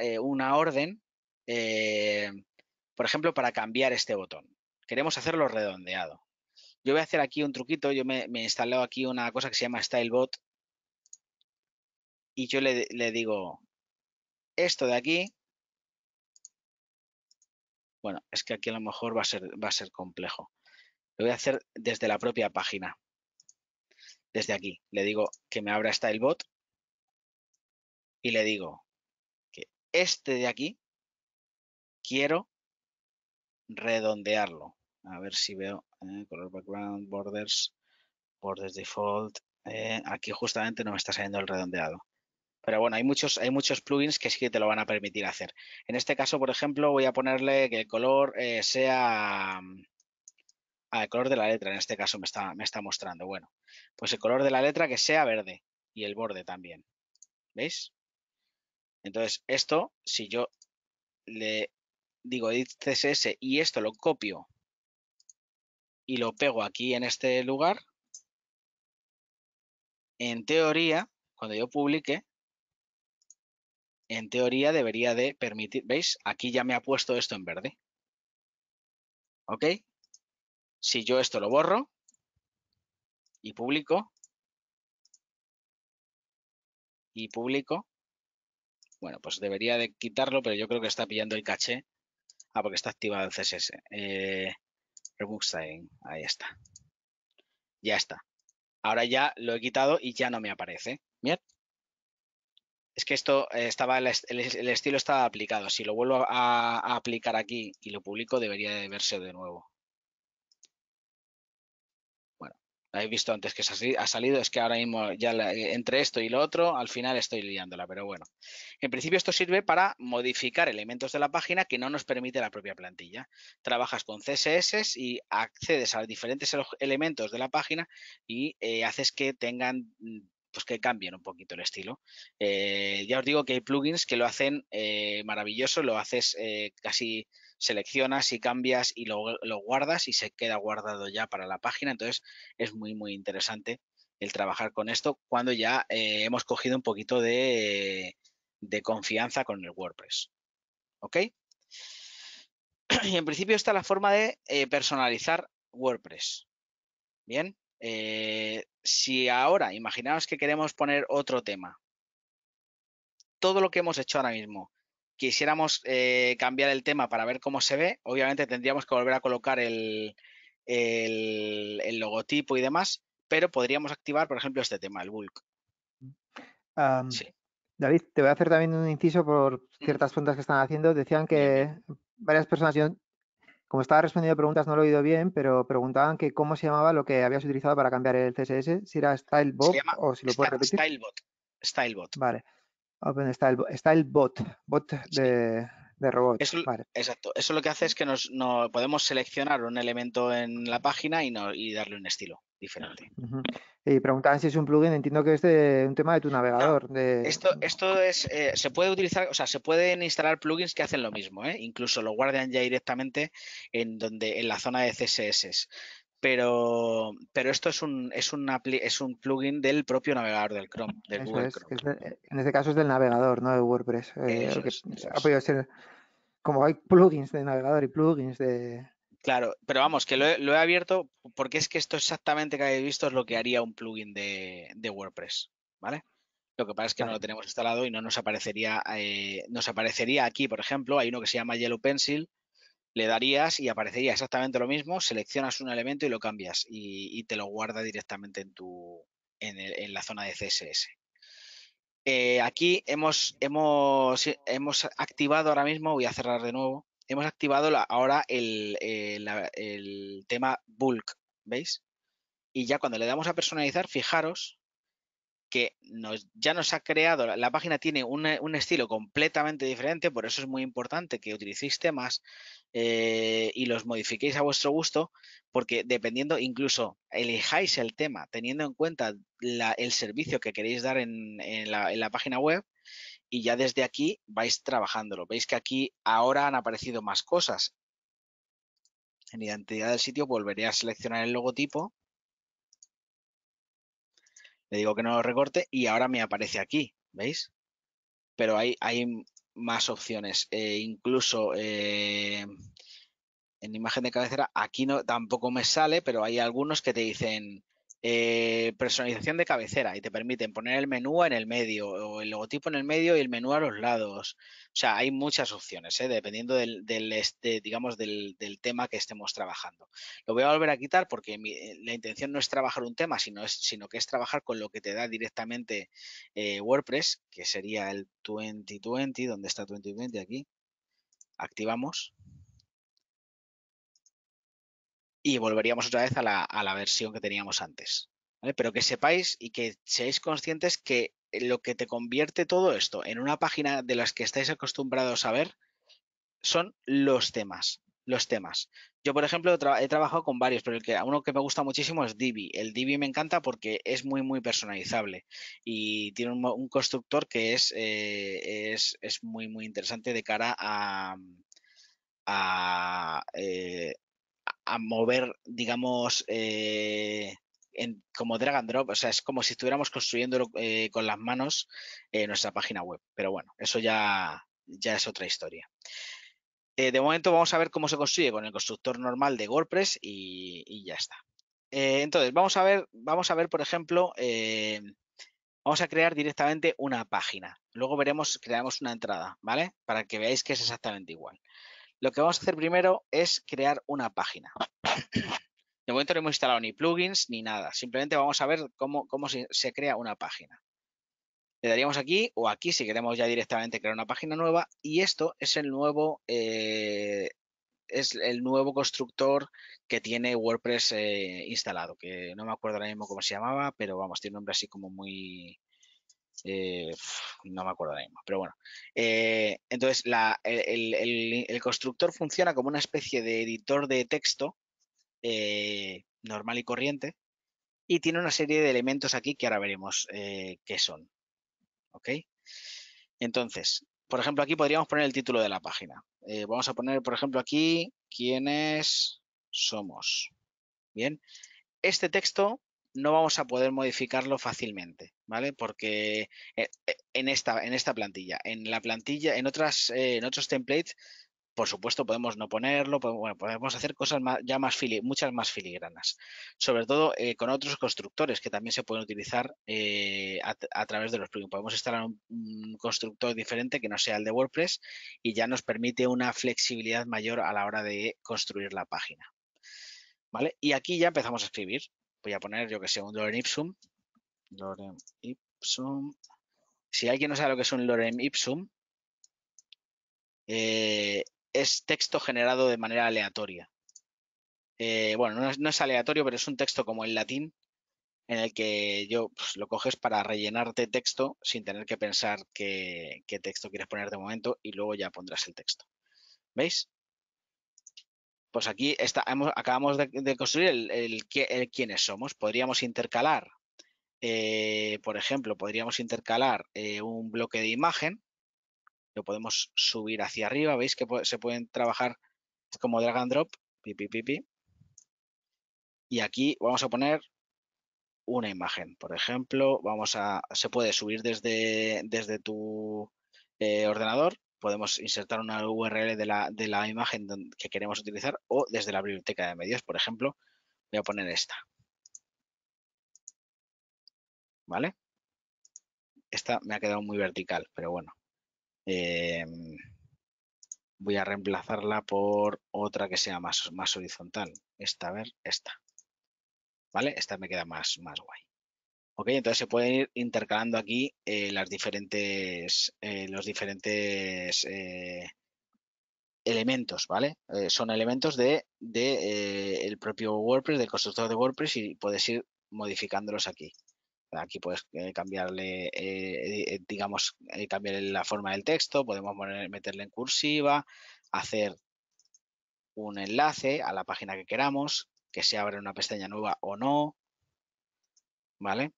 eh, una orden, por ejemplo, para cambiar este botón. Queremos hacerlo redondeado. Yo voy a hacer aquí un truquito, yo me, he instalado aquí una cosa que se llama StyleBot y yo le digo esto de aquí, bueno, es que aquí a lo mejor va a ser, va a ser complejo. Lo voy a hacer desde la propia página. Desde aquí. Le digo que me abra StyleBot y le digo que este de aquí quiero redondearlo. A ver si veo eh, color background, borders, borders default. Eh, aquí justamente no me está saliendo el redondeado. Pero bueno, hay muchos, hay muchos plugins que sí que te lo van a permitir hacer. En este caso, por ejemplo, voy a ponerle que el color eh, sea sea mm, ah, el color de la letra. En este caso me está, me está mostrando. Bueno, pues el color de la letra que sea verde y el borde también. ¿Veis? Entonces, esto, si yo le digo edit CSS y esto lo copio y lo pego aquí en este lugar, en teoría, cuando yo publique, en teoría debería de permitir, ¿veis? Aquí ya me ha puesto esto en verde. ¿Ok? Si yo esto lo borro y publico, y publico, bueno, pues debería de quitarlo, pero yo creo que está pillando el caché. Ah, porque está activado el CSS. Eh, ahí está. Ya está. Ahora ya lo he quitado y ya no me aparece. Bien. Es que esto eh, estaba, el, estilo estaba aplicado. Si lo vuelvo a, aplicar aquí y lo publico, debería de verse de nuevo. Bueno, lo habéis visto antes que ha salido. Es que ahora mismo ya eh, entre esto y lo otro, al final estoy liándola, pero bueno. En principio esto sirve para modificar elementos de la página que no nos permite la propia plantilla. Trabajas con CSS y accedes a diferentes elementos de la página y eh, haces que tengan mm, pues que cambien un poquito el estilo. Eh, ya os digo que hay plugins que lo hacen eh, maravilloso, lo haces eh, casi seleccionas y cambias y lo, lo, guardas y se queda guardado ya para la página. Entonces es muy, muy interesante el trabajar con esto cuando ya hemos cogido un poquito de, confianza con el WordPress. ¿Ok? Y en principio está la forma de personalizar WordPress. Bien, eh, si ahora, imaginaos que queremos poner otro tema, todo lo que hemos hecho ahora mismo, quisiéramos eh, cambiar el tema para ver cómo se ve, obviamente tendríamos que volver a colocar el, logotipo y demás, pero podríamos activar, por ejemplo, este tema, el bulk. David, te voy a hacer también un inciso por ciertas preguntas que están haciendo. Decían que varias personas, yo como estaba respondiendo preguntas, no lo he oído bien, pero preguntaban que cómo se llamaba lo que habías utilizado para cambiar el CSS, si era StyleBot o si lo puedes repetir. StyleBot. StyleBot. Vale. Open StyleBot. Bot de, robot. Exacto. Eso lo que hace es que nos, podemos seleccionar un elemento en la página y darle un estilo diferente. Y preguntaban si es un plugin, entiendo que es un tema de tu navegador. de... Esto, esto es, eh, se puede utilizar, o sea, se pueden instalar plugins que hacen lo mismo, ¿eh? incluso lo guardan ya directamente en donde, en la zona de CSS. Pero, pero esto es un, es, un es un plugin del propio navegador del Chrome, del Google Chrome. Eh, en este caso es del navegador, no de WordPress. como hay plugins de navegador y plugins de, Claro, pero vamos, que lo he, abierto porque es que esto exactamente que habéis visto es lo que haría un plugin de, WordPress, ¿vale? Lo que pasa es que no lo tenemos instalado y no nos aparecería, eh, nos aparecería aquí, por ejemplo, hay uno que se llama Yellow Pencil, le darías y aparecería exactamente lo mismo, seleccionas un elemento y lo cambias y, te lo guarda directamente en, tu, en, la zona de CSS. Eh, aquí hemos, hemos, hemos activado ahora mismo, voy a cerrar de nuevo, hemos activado ahora eh, el, tema bulk, ¿veis? Y ya cuando le damos a personalizar, fijaros que ya nos ha creado, la, página tiene un estilo completamente diferente, por eso es muy importante que utilicéis temas eh, y los modifiquéis a vuestro gusto, porque dependiendo, incluso elijáis el tema, teniendo en cuenta el servicio que queréis dar en la página web, y ya desde aquí vais trabajándolo. Veis que aquí ahora han aparecido más cosas. En identidad del sitio volveré a seleccionar el logotipo. Le digo que no lo recorte y ahora me aparece aquí, ¿veis? Pero hay, hay más opciones. Eh, incluso eh, en imagen de cabecera, aquí no, tampoco me sale, pero hay algunos que te dicen eh, personalización de cabecera y te permiten poner el menú en el medio o el logotipo en el medio y el menú a los lados. O sea, hay muchas opciones, ¿eh? dependiendo del, este, digamos, del, tema que estemos trabajando. Lo voy a volver a quitar porque eh, la intención no es trabajar un tema, sino, sino que es trabajar con lo que te da directamente WordPress, que sería el 2020, donde está 2020 aquí. Activamos y volveríamos otra vez a la, a la versión que teníamos antes. Pero que sepáis y que seáis conscientes que lo que te convierte todo esto en una página de las que estáis acostumbrados a ver son los temas. Los temas. Yo, por ejemplo, he trabajado con varios, pero el que, uno que me gusta muchísimo es Divi. El Divi me encanta porque es muy, muy personalizable y tiene un, constructor que eh, es, es, muy, muy interesante de cara a, eh, a mover, digamos, eh, como drag and drop, o sea, es como si estuviéramos construyéndolo eh, con las manos nuestra página web. Pero bueno, eso ya, ya es otra historia. Eh, de momento vamos a ver cómo se construye con el constructor normal de WordPress y, ya está. entonces, vamos a ver, vamos a ver, por ejemplo, vamos a crear directamente una página. Luego veremos, creamos una entrada, ¿vale? Para que veáis que es exactamente igual. Lo que vamos a hacer primero es crear una página. De momento no hemos instalado ni plugins ni nada. Simplemente vamos a ver cómo, se, crea una página. Le daríamos aquí o aquí si queremos ya directamente crear una página nueva. Y esto es el nuevo, eh, es el nuevo constructor que tiene WordPress eh, instalado. Que no me acuerdo ahora mismo cómo se llamaba, pero vamos, tiene un nombre así como muy, eh, no me acuerdo ahora pero bueno. Eh, entonces, el, constructor funciona como una especie de editor de texto eh, normal y corriente y tiene una serie de elementos aquí que ahora veremos qué son. ¿Ok? Entonces, por ejemplo, aquí podríamos poner el título de la página. vamos a poner, por ejemplo, aquí quiénes somos. Bien. Este texto no vamos a poder modificarlo fácilmente, ¿vale? Porque eh, eh, en esta, en esta plantilla, en la plantilla, en otras, eh, en otros templates, por supuesto, podemos no ponerlo, podemos, hacer cosas ya más muchas más filigranas, sobre todo con otros constructores que también se pueden utilizar a, través de los plugins. Podemos instalar un, un, constructor diferente que no sea el de WordPress y ya nos permite una flexibilidad mayor a la hora de construir la página. ¿Vale? Y aquí ya empezamos a escribir voy a poner, yo que sé, un lorem ipsum. Lorem ipsum. Si alguien no sabe lo que es un lorem ipsum, eh, es texto generado de manera aleatoria. Eh, bueno, no es, aleatorio, pero es un texto como el latín en el que yo pues, lo coges para rellenarte texto sin tener que pensar qué, qué texto quieres poner de momento y luego ya pondrás el texto. ¿Veis? Pues aquí acabamos de, construir el, quiénes somos. Podríamos intercalar, eh, por ejemplo, podríamos intercalar eh, un bloque de imagen. Lo podemos subir hacia arriba. ¿Veis que se pueden trabajar como drag and drop? y aquí vamos a poner una imagen. Por ejemplo, vamos a, se puede subir desde, desde tu eh, ordenador podemos insertar una URL de la, imagen que queremos utilizar o desde la biblioteca de medios. Por ejemplo, voy a poner esta. ¿Vale? Esta me ha quedado muy vertical, pero bueno. Em, voy a reemplazarla por otra que sea más, más horizontal. Esta, a ver, esta. ¿Vale? Esta me queda más, más guay. Ok, entonces se pueden ir intercalando aquí eh, eh, los diferentes eh, elementos, ¿vale? son elementos de, el propio WordPress, del constructor de WordPress y puedes ir modificándolos aquí. Aquí puedes cambiarle, digamos, cambiar la forma del texto, podemos poner meterle en cursiva, hacer un enlace a la página que queramos, que se abra una pestaña nueva o no, ¿vale?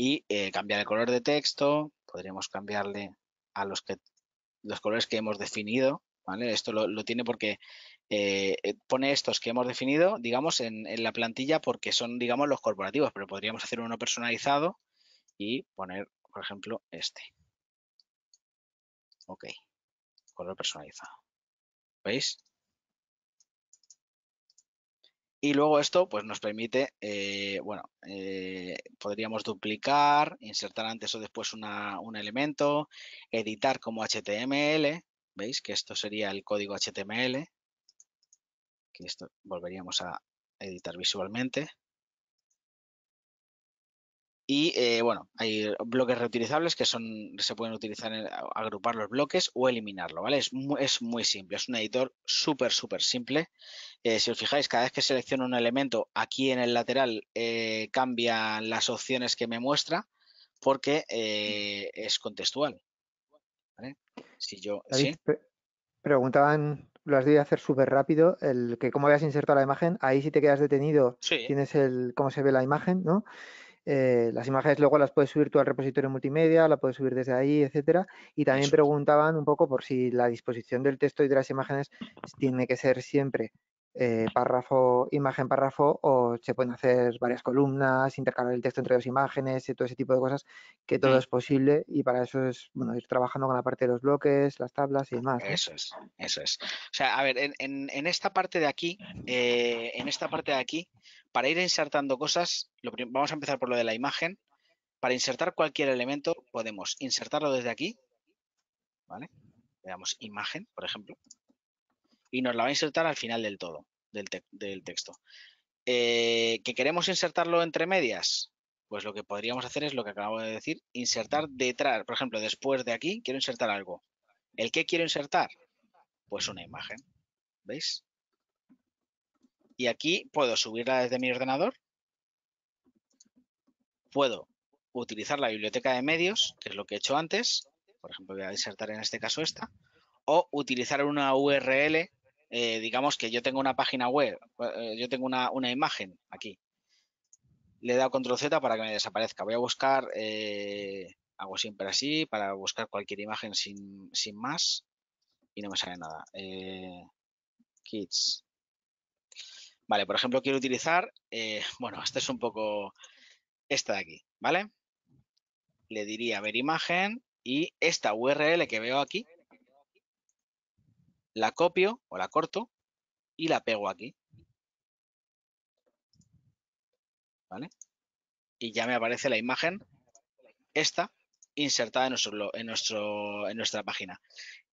y eh, cambiar el color de texto, podríamos cambiarle a los, que, los colores que hemos definido, ¿vale? Esto lo, tiene porque eh, eh, pone estos que hemos definido, digamos, en, en, la plantilla porque son, digamos, los corporativos, pero podríamos hacer uno personalizado y poner, por ejemplo, este. Ok, color personalizado. ¿Veis? Y luego esto pues, nos permite, eh, bueno, eh, podríamos duplicar, insertar antes o después un elemento, editar como HTML, ¿veis? Que esto sería el código HTML, que esto volveríamos a editar visualmente. Y eh, bueno, hay bloques reutilizables que son, se pueden utilizar en agrupar los bloques o eliminarlo, ¿vale? Es muy, simple, es un editor súper, súper simple. Eh, si os fijáis, cada vez que selecciono un elemento, aquí en el lateral eh, cambian las opciones que me muestra porque es contextual. Si yo, ¿sí? preguntaban, lo has de hacer súper rápido, el que cómo habías insertado la imagen, ahí si te quedas detenido tienes el cómo se ve la imagen, ¿no? Eh, las imágenes luego las puedes subir tú al repositorio multimedia, la puedes subir desde ahí, etcétera. Y también preguntaban un poco por si la disposición del texto y de las imágenes tiene que ser siempre eh, párrafo, imagen, párrafo, o se pueden hacer varias columnas, intercalar el texto entre dos imágenes todo ese tipo de cosas, que todo mm. es posible y para eso es bueno ir trabajando con la parte de los bloques, las tablas y ah, demás. Eso es, eso es. O sea, a ver, en, esta parte de aquí, eh, en esta parte de aquí, para ir insertando cosas, vamos a empezar por lo de la imagen. Para insertar cualquier elemento podemos insertarlo desde aquí, ¿vale? imagen, por ejemplo, y nos la va a insertar al final del todo, del, texto. Eh, ¿Que queremos insertarlo entre medias? Pues lo que podríamos hacer es lo que acabo de decir, insertar detrás, por ejemplo, después de aquí quiero insertar algo. ¿El qué quiero insertar? Pues una imagen, ¿veis? Y aquí puedo subirla desde mi ordenador, puedo utilizar la biblioteca de medios, que es lo que he hecho antes, por ejemplo voy a insertar en este caso esta, o utilizar una URL eh, digamos que yo tengo una página web, eh, yo tengo una, imagen aquí. Le he dado control Z para que me desaparezca. Voy a buscar, eh, hago siempre así, para buscar cualquier imagen sin, sin más y no me sale nada. Kids. Vale, por ejemplo, quiero utilizar, bueno, este es un poco, esta de aquí, ¿vale? Le diría ver imagen y esta URL que veo aquí, la copio o la corto y la pego aquí. ¿Vale? Y ya me aparece la imagen, esta, insertada en, nuestro, en, nuestra página.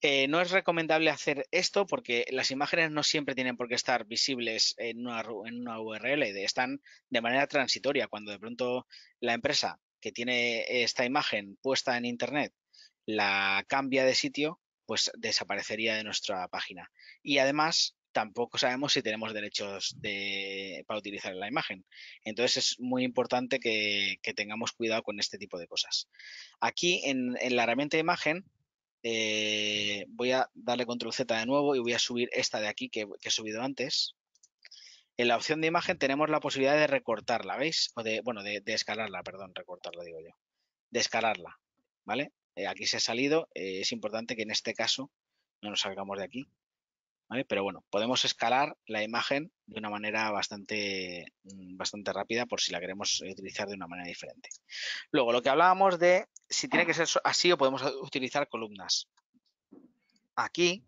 Eh, no es recomendable hacer esto porque las imágenes no siempre tienen por qué estar visibles en una, en una URL, están de manera transitoria. Cuando de pronto la empresa que tiene esta imagen puesta en Internet la cambia de sitio, pues desaparecería de nuestra página. Y además, tampoco sabemos si tenemos derechos para utilizar la imagen. Entonces es muy importante que, tengamos cuidado con este tipo de cosas. Aquí en, la herramienta de imagen eh, voy a darle control Z de nuevo y voy a subir esta de aquí que, he subido antes. En la opción de imagen tenemos la posibilidad de recortarla, ¿veis? O de, bueno, de escalarla, perdón, recortarla digo yo. De escalarla, ¿vale? Eh, aquí se ha salido, eh, es importante que en este caso no nos salgamos de aquí, Pero bueno, podemos escalar la imagen de una manera bastante, mm, bastante rápida por si la queremos eh, utilizar de una manera diferente. Luego, lo que hablábamos de si tiene que ser así o podemos utilizar columnas. Aquí,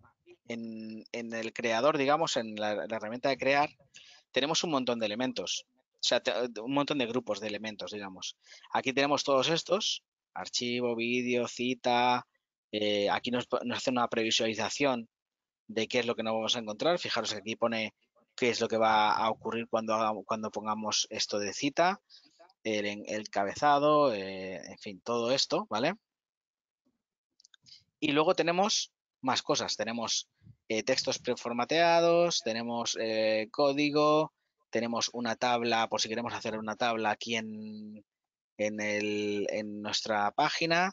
en, el creador, digamos, en la, la, herramienta de crear, tenemos un montón de elementos. O sea, un montón de grupos de elementos, digamos. Aquí tenemos todos estos, archivo, vídeo, cita. Eh, aquí nos, hace una previsualización de qué es lo que nos vamos a encontrar. Fijaros que aquí pone qué es lo que va a ocurrir cuando, cuando pongamos esto de cita, el, el cabezado, eh, en fin, todo esto, ¿vale? Y luego tenemos más cosas. Tenemos eh, textos preformateados, tenemos código, tenemos una tabla, por si queremos hacer una tabla aquí en, en, nuestra página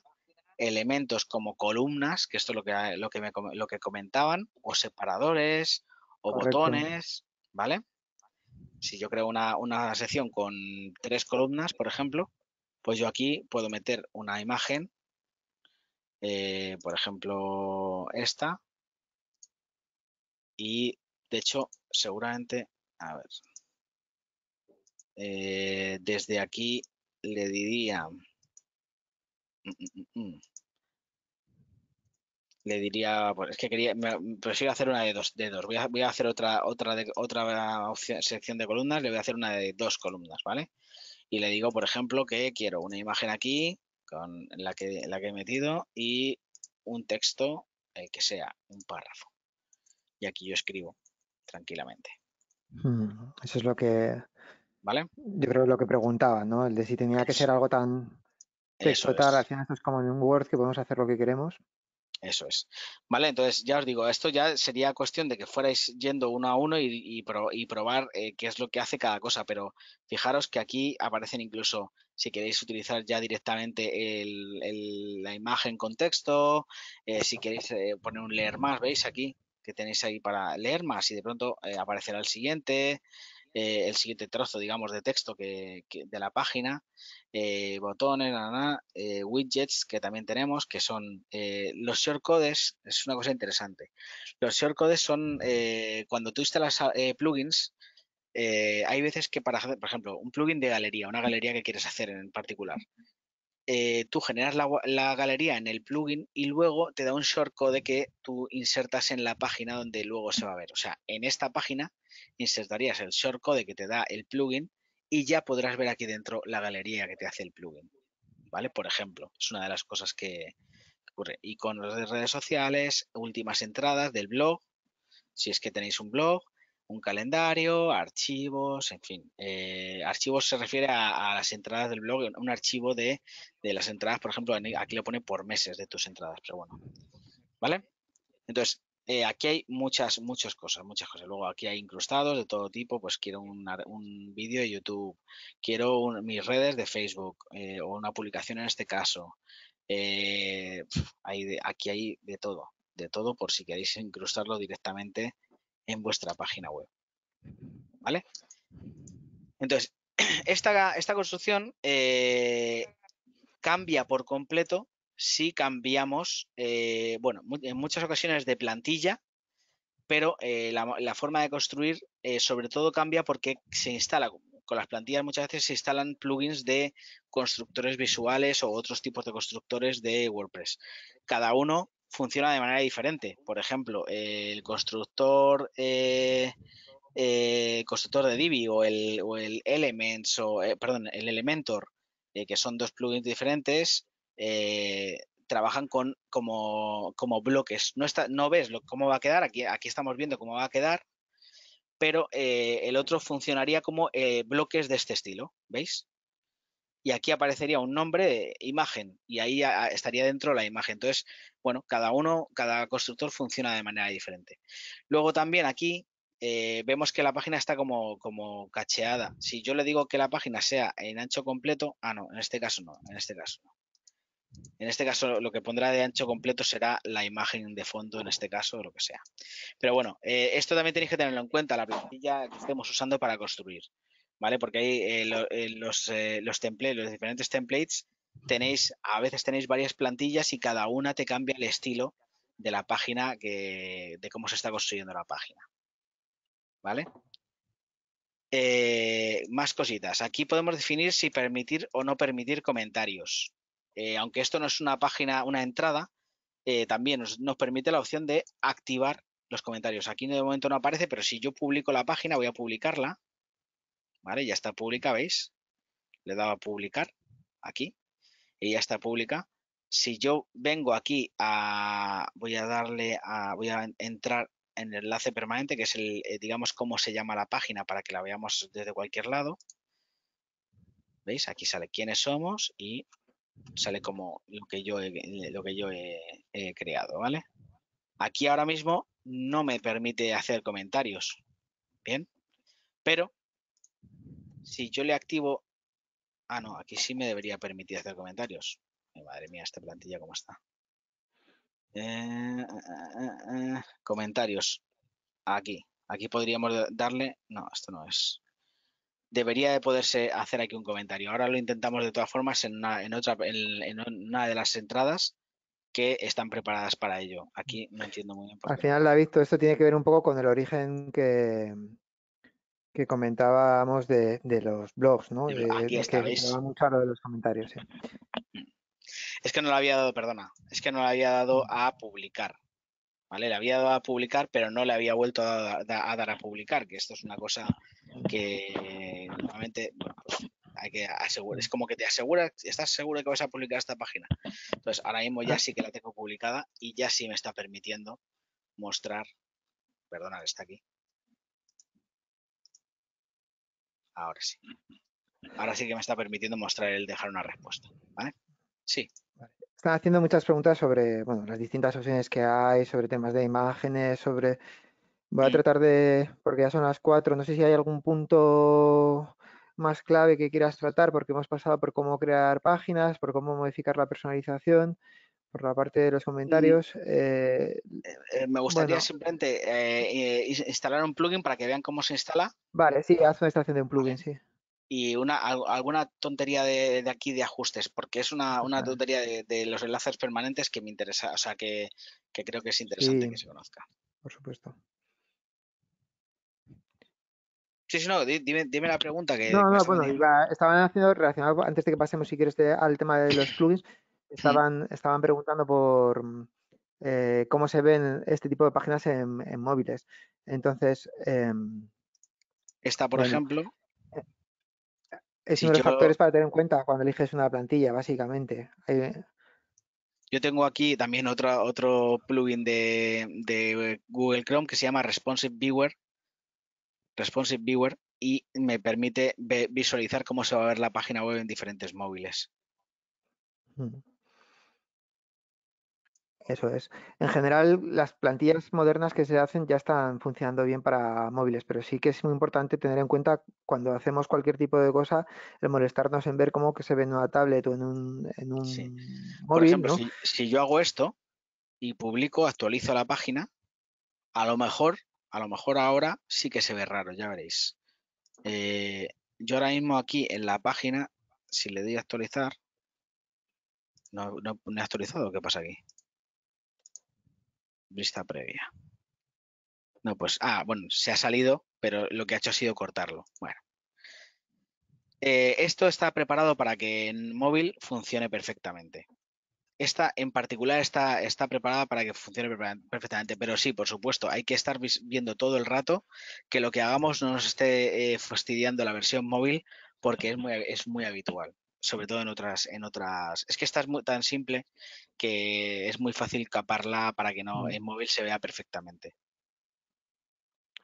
elementos como columnas, que esto es lo que, lo que, lo que comentaban, o separadores, o botones, ¿vale? Si yo creo una, una sección con tres columnas, por ejemplo, pues yo aquí puedo meter una imagen, eh, por ejemplo, esta, y de hecho, seguramente, a ver, eh, desde aquí le diría, mm, mm, mm, le diría, pues, es que quería, prefiero hacer una de dos, de Voy a, hacer otra, otra, de, otra sección de columnas, le voy a hacer una de dos columnas, ¿vale? Y le digo, por ejemplo, que quiero una imagen aquí, con la que, la que he metido, y un texto, eh, que sea, un párrafo. Y aquí yo escribo tranquilamente. Eso es lo que yo creo que lo que preguntaba, ¿no? El de si tenía que ser algo tan texto, esto es como en un Word que podemos hacer lo que queremos. Eso es. Vale, entonces ya os digo, esto ya sería cuestión de que fuerais yendo uno a uno y, probar eh, qué es lo que hace cada cosa, pero fijaros que aquí aparecen incluso, si queréis utilizar ya directamente la imagen con texto, eh, si queréis eh, poner un leer más, ¿veis aquí? que tenéis ahí para leer más y de pronto aparecerá el siguiente, eh, el siguiente trozo, digamos, de texto de la página, eh, botones, eh, widgets que también tenemos, que son los shortcodes, es una cosa interesante. Los shortcodes son cuando tú instalas plugins, hay veces que para, por ejemplo, un plugin de galería, una galería que quieres hacer en particular, eh, tú generas la, galería en el plugin y luego te da un shortcode que tú insertas en la página donde luego se va a ver. O sea, en esta página insertarías el shortcode que te da el plugin y ya podrás ver aquí dentro la galería que te hace el plugin. ¿Vale? Por ejemplo, es una de las cosas que ocurre. Iconos de redes sociales, últimas entradas del blog, si es que tenéis un blog, un calendario, archivos, en fin. Eh, archivos se refiere a, las entradas del blog, un archivo de, de, las entradas, por ejemplo, aquí lo pone por meses de tus entradas, pero bueno. ¿Vale? Entonces, eh, aquí hay muchas, muchas cosas, muchas cosas. Luego aquí hay incrustados de todo tipo, pues quiero un, un vídeo de YouTube, quiero mis redes de Facebook eh, o una publicación en este caso. hay de, aquí hay de todo, de todo por si queréis incrustarlo directamente en vuestra página web. ¿Vale? Entonces, esta, esta construcción eh, cambia por completo si cambiamos, eh, bueno, en muchas ocasiones de plantilla, pero eh, la, la, forma de construir sobre todo cambia porque se instala, con las plantillas muchas veces se instalan plugins de constructores visuales o otros tipos de constructores de WordPress. Cada uno funciona de manera diferente. Por ejemplo, el constructor, eh, eh, constructor de Divi o el, o el eh, perdón, el Elementor, que son dos plugins diferentes, trabajan con, como, como bloques. No, está, no ves cómo va a quedar, aquí, aquí estamos viendo cómo va a quedar, pero el otro funcionaría como bloques de este estilo, ¿veis? y aquí aparecería un nombre de imagen y ahí estaría dentro la imagen. Entonces, bueno, cada uno, cada constructor funciona de manera diferente. Luego también aquí eh, vemos que la página está como, cacheada. Si yo le digo que la página sea en ancho completo, ah, no, en este caso no, en este caso no. En este caso, lo que pondrá de ancho completo será la imagen de fondo, en este caso, o lo que sea. Pero bueno, eh, esto también tenéis que tenerlo en cuenta, la plantilla que estemos usando para construir. ¿vale? Porque ahí eh, eh, los, eh, los templates, los diferentes templates, tenéis, a veces tenéis varias plantillas y cada una te cambia el estilo de la página, que, de cómo se está construyendo la página, ¿vale? más cositas. Aquí podemos definir si permitir o no permitir comentarios. aunque esto no es una página, una entrada, también nos, nos permite la opción de activar los comentarios. Aquí de momento no aparece, pero si yo publico la página, voy a publicarla ¿vale? Ya está pública, ¿veis? Le daba a publicar aquí y ya está pública. Si yo vengo aquí a, voy a darle a, voy a entrar en el enlace permanente, que es el, eh, digamos, cómo se llama la página para que la veamos desde cualquier lado. ¿Veis? Aquí sale quiénes somos y sale como lo que yo lo que yo he creado, ¿vale? Aquí ahora mismo no me permite hacer comentarios, ¿bien? Pero si yo le activo... Ah, no, aquí sí me debería permitir hacer comentarios. madre mía, esta plantilla cómo está. Eh, eh, eh, comentarios. Aquí. Aquí podríamos darle... No, esto no es. Debería de poderse hacer aquí un comentario. Ahora lo intentamos de todas formas en una, otra, en, una de las entradas que están preparadas para ello. Aquí no entiendo muy bien. Al final, he visto. esto tiene que ver un poco con el origen que, que comentábamos de, los blogs, ¿no? De, Aquí está, mucho de los comentarios. Sí. Es que no lo había dado, perdona, es que no lo había dado mm. a publicar. ¿Vale? Le había dado a publicar, pero no le había vuelto a, dar a publicar, que esto es una cosa que normalmente pues hay que asegurar, es como que te aseguras, estás seguro de que vas a publicar esta página. Entonces, ahora mismo ya ah. sí que la tengo publicada y ya sí me está permitiendo mostrar, perdona, está aquí, Ahora sí. Ahora sí que me está permitiendo mostrar el dejar una respuesta. ¿Vale? Sí. Están haciendo muchas preguntas sobre bueno, las distintas opciones que hay, sobre temas de imágenes, sobre... Voy a tratar de, porque ya son las cuatro, no sé si hay algún punto más clave que quieras tratar, porque hemos pasado por cómo crear páginas, por cómo modificar la personalización por la parte de los comentarios. Eh, eh, eh, me gustaría simplemente instalar un plugin para que vean cómo se instala. Vale, sí, haz una instalación de un plugin, sí. Y una, alguna tontería de, aquí de ajustes, porque es una, tontería de, los enlaces permanentes que me interesa, o sea, que, creo que es interesante que se conozca. Por supuesto. Sí, sí, no, dime, la pregunta que... No, no, bueno, estaban haciendo relacionado, antes de que pasemos, si quieres, al tema de los plugins, estaban, estaban preguntando por mm, eh, cómo se ven este tipo de páginas en, móviles. Entonces. Em, Esta, por ejemplo. E, es uno de los factores para tener en cuenta cuando eliges una plantilla, básicamente. Eh yo tengo aquí también otro plugin de, Google Chrome que se llama Responsive Viewer. Responsive Viewer y me permite visualizar cómo se va a ver la página web en diferentes móviles. Eso es. En general, las plantillas modernas que se hacen ya están funcionando bien para móviles, pero sí que es muy importante tener en cuenta cuando hacemos cualquier tipo de cosa, el molestarnos en ver cómo que se ve en una tablet o en un, móvil. Por ejemplo, si, yo hago esto y publico, actualizo la página, a lo mejor, a lo mejor ahora sí que se ve raro, ya veréis. Eh, yo ahora mismo aquí en la página, si le doy a actualizar, no, no he actualizado, ¿qué pasa aquí? Vista previa. No, pues, ah, bueno, se ha salido, pero lo que ha hecho ha sido cortarlo. Bueno. Eh, esto está preparado para que en móvil funcione perfectamente. Esta en particular está, está preparada para que funcione perfectamente, pero sí, por supuesto, hay que estar viendo todo el rato que lo que hagamos no nos esté eh, fastidiando la versión móvil porque es muy, es muy habitual sobre todo en otras, en otras. Es que esta es muy, tan simple que es muy fácil caparla para que no mm. en móvil se vea perfectamente.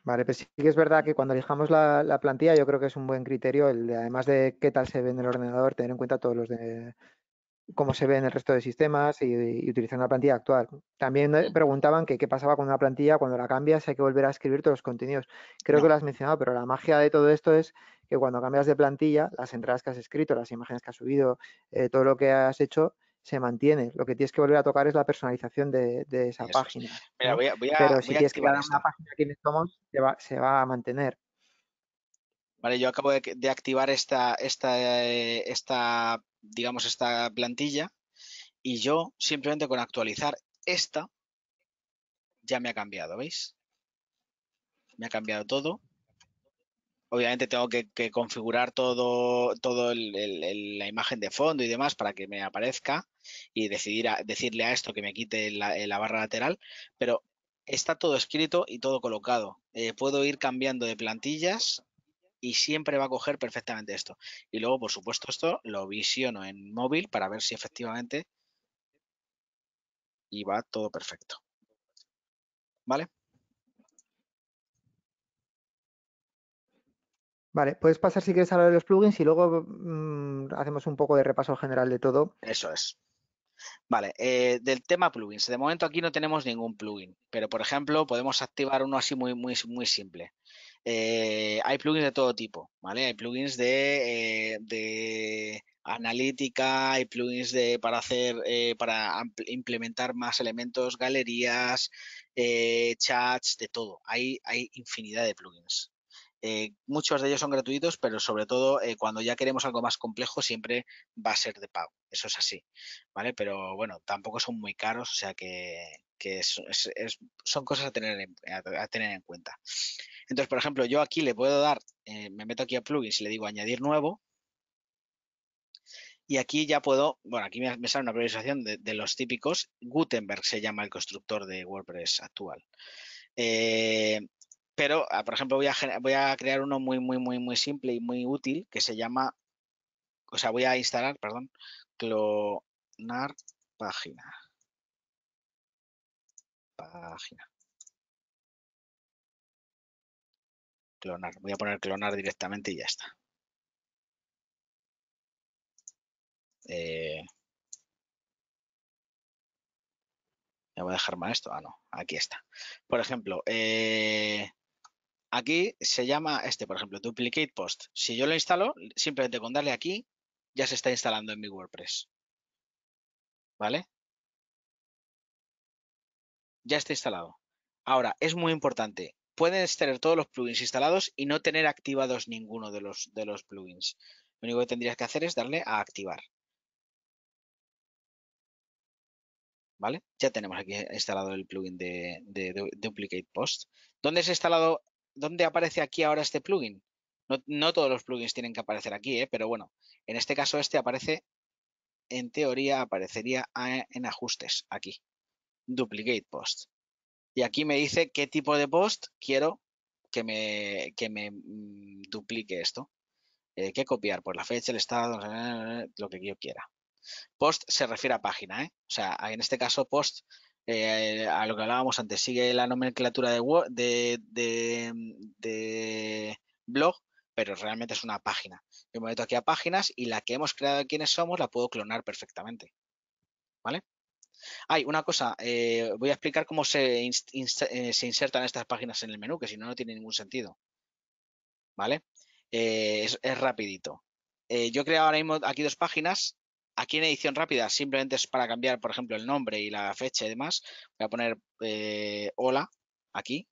Vale, pero pues sí que es verdad que cuando elijamos la, plantilla, yo creo que es un buen criterio el de, además de qué tal se ve en el ordenador, tener en cuenta todos los de cómo se ve en el resto de sistemas y, utilizar una plantilla actual. También eh, preguntaban que qué pasaba con una plantilla cuando la cambias, hay que volver a escribir todos los contenidos. Creo que lo has mencionado, pero la magia de todo esto es que cuando cambias de plantilla, las entradas que has escrito, las imágenes que has subido, eh, todo lo que has hecho, se mantiene. Lo que tienes que volver a tocar es la personalización de, esa página. Pero si tienes que una página somos, se va, se va a mantener. Vale, yo acabo de, activar esta, esta, eh, esta, digamos, esta plantilla y yo simplemente con actualizar esta ya me ha cambiado, ¿veis? Me ha cambiado todo obviamente tengo que, configurar todo, todo la imagen de fondo y demás para que me aparezca y decidir decirle a esto que me quite la, barra lateral, pero está todo escrito y todo colocado. Eh, puedo ir cambiando de plantillas y siempre va a coger perfectamente esto. Y luego, por supuesto, esto lo visiono en móvil para ver si efectivamente y va todo perfecto. ¿Vale? Vale, puedes pasar si quieres hablar de los plugins y luego mm, hacemos un poco de repaso general de todo. Eso es. Vale, eh, del tema plugins. De momento aquí no tenemos ningún plugin, pero por ejemplo podemos activar uno así muy, muy, muy simple. Eh, hay plugins de todo tipo, ¿vale? Hay plugins de, eh, analítica, hay plugins de, para hacer, para implementar más elementos, galerías, chats, de todo. Hay, hay infinidad de plugins. Eh, muchos de ellos son gratuitos, pero sobre todo eh, cuando ya queremos algo más complejo siempre va a ser de pago. Eso es así, ¿vale? Pero bueno, tampoco son muy caros, o sea que, son cosas a tener, en, a, tener en cuenta. Entonces, por ejemplo, yo aquí le puedo dar, eh, me meto aquí a plugins y le digo añadir nuevo. Y aquí ya puedo, bueno, aquí me, sale una priorización de, los típicos. Gutenberg se llama el constructor de WordPress actual pero ah, por ejemplo voy a, voy a crear uno muy, muy, muy, muy simple y muy útil que se llama, o sea, voy a instalar, perdón, clonar página. Página. Clonar. Voy a poner clonar directamente y ya está. Eh, me voy a dejar más esto. Ah, no. Aquí está. Por ejemplo, eh, Aquí se llama este, por ejemplo, duplicate post. Si yo lo instalo, simplemente con darle aquí, ya se está instalando en mi WordPress. ¿Vale? Ya está instalado. Ahora, es muy importante. Puedes tener todos los plugins instalados y no tener activados ninguno de los, de los plugins. Lo único que tendrías que hacer es darle a activar. ¿Vale? Ya tenemos aquí instalado el plugin de, de Duplicate Post. ¿Dónde se ha instalado ¿dónde aparece aquí ahora este plugin? No, todos los plugins tienen que aparecer aquí, ¿eh? pero bueno, en este caso este aparece, en teoría aparecería ah, en ajustes, aquí, duplicate post. Y aquí me dice qué tipo de post quiero que me, me mm, duplique esto. Eh, ¿Qué copiar? Pues la fecha, el estado, lo que yo quiera. Post se refiere a página, ¿eh? O sea, en este caso post eh, a lo que hablábamos antes, sigue la nomenclatura de, blog, pero realmente es una página. Yo me meto aquí a páginas y la que hemos creado quienes somos la puedo clonar perfectamente. ¿Vale? Hay una cosa, eh, voy a explicar cómo eh, se, insertan estas páginas en el menú, que si no, no tiene ningún sentido. ¿Vale? es, rapidito. yo he creado ahora mismo aquí dos páginas Aquí en edición rápida simplemente es para cambiar, por ejemplo, el nombre y la fecha y demás. Voy a poner eh, hola aquí.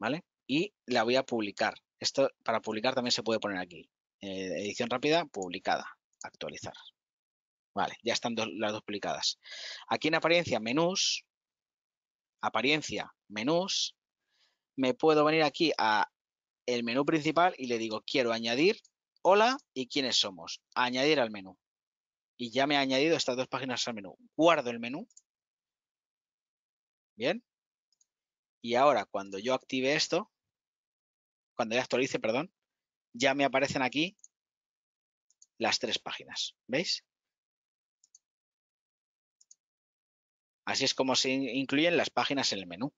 ¿Vale? Y la voy a publicar. Esto para publicar también se puede poner aquí. Eh, edición rápida, publicada, actualizar. Vale, ya están las dos publicadas. Aquí en apariencia, menús, apariencia, menús, me puedo venir aquí a el menú principal y le digo quiero añadir hola y quiénes somos. Añadir al menú. Y ya me ha añadido estas dos páginas al menú. Guardo el menú. Bien. Y ahora cuando yo active esto, cuando ya actualice, perdón, ya me aparecen aquí las tres páginas. ¿Veis? Así es como se incluyen las páginas en el menú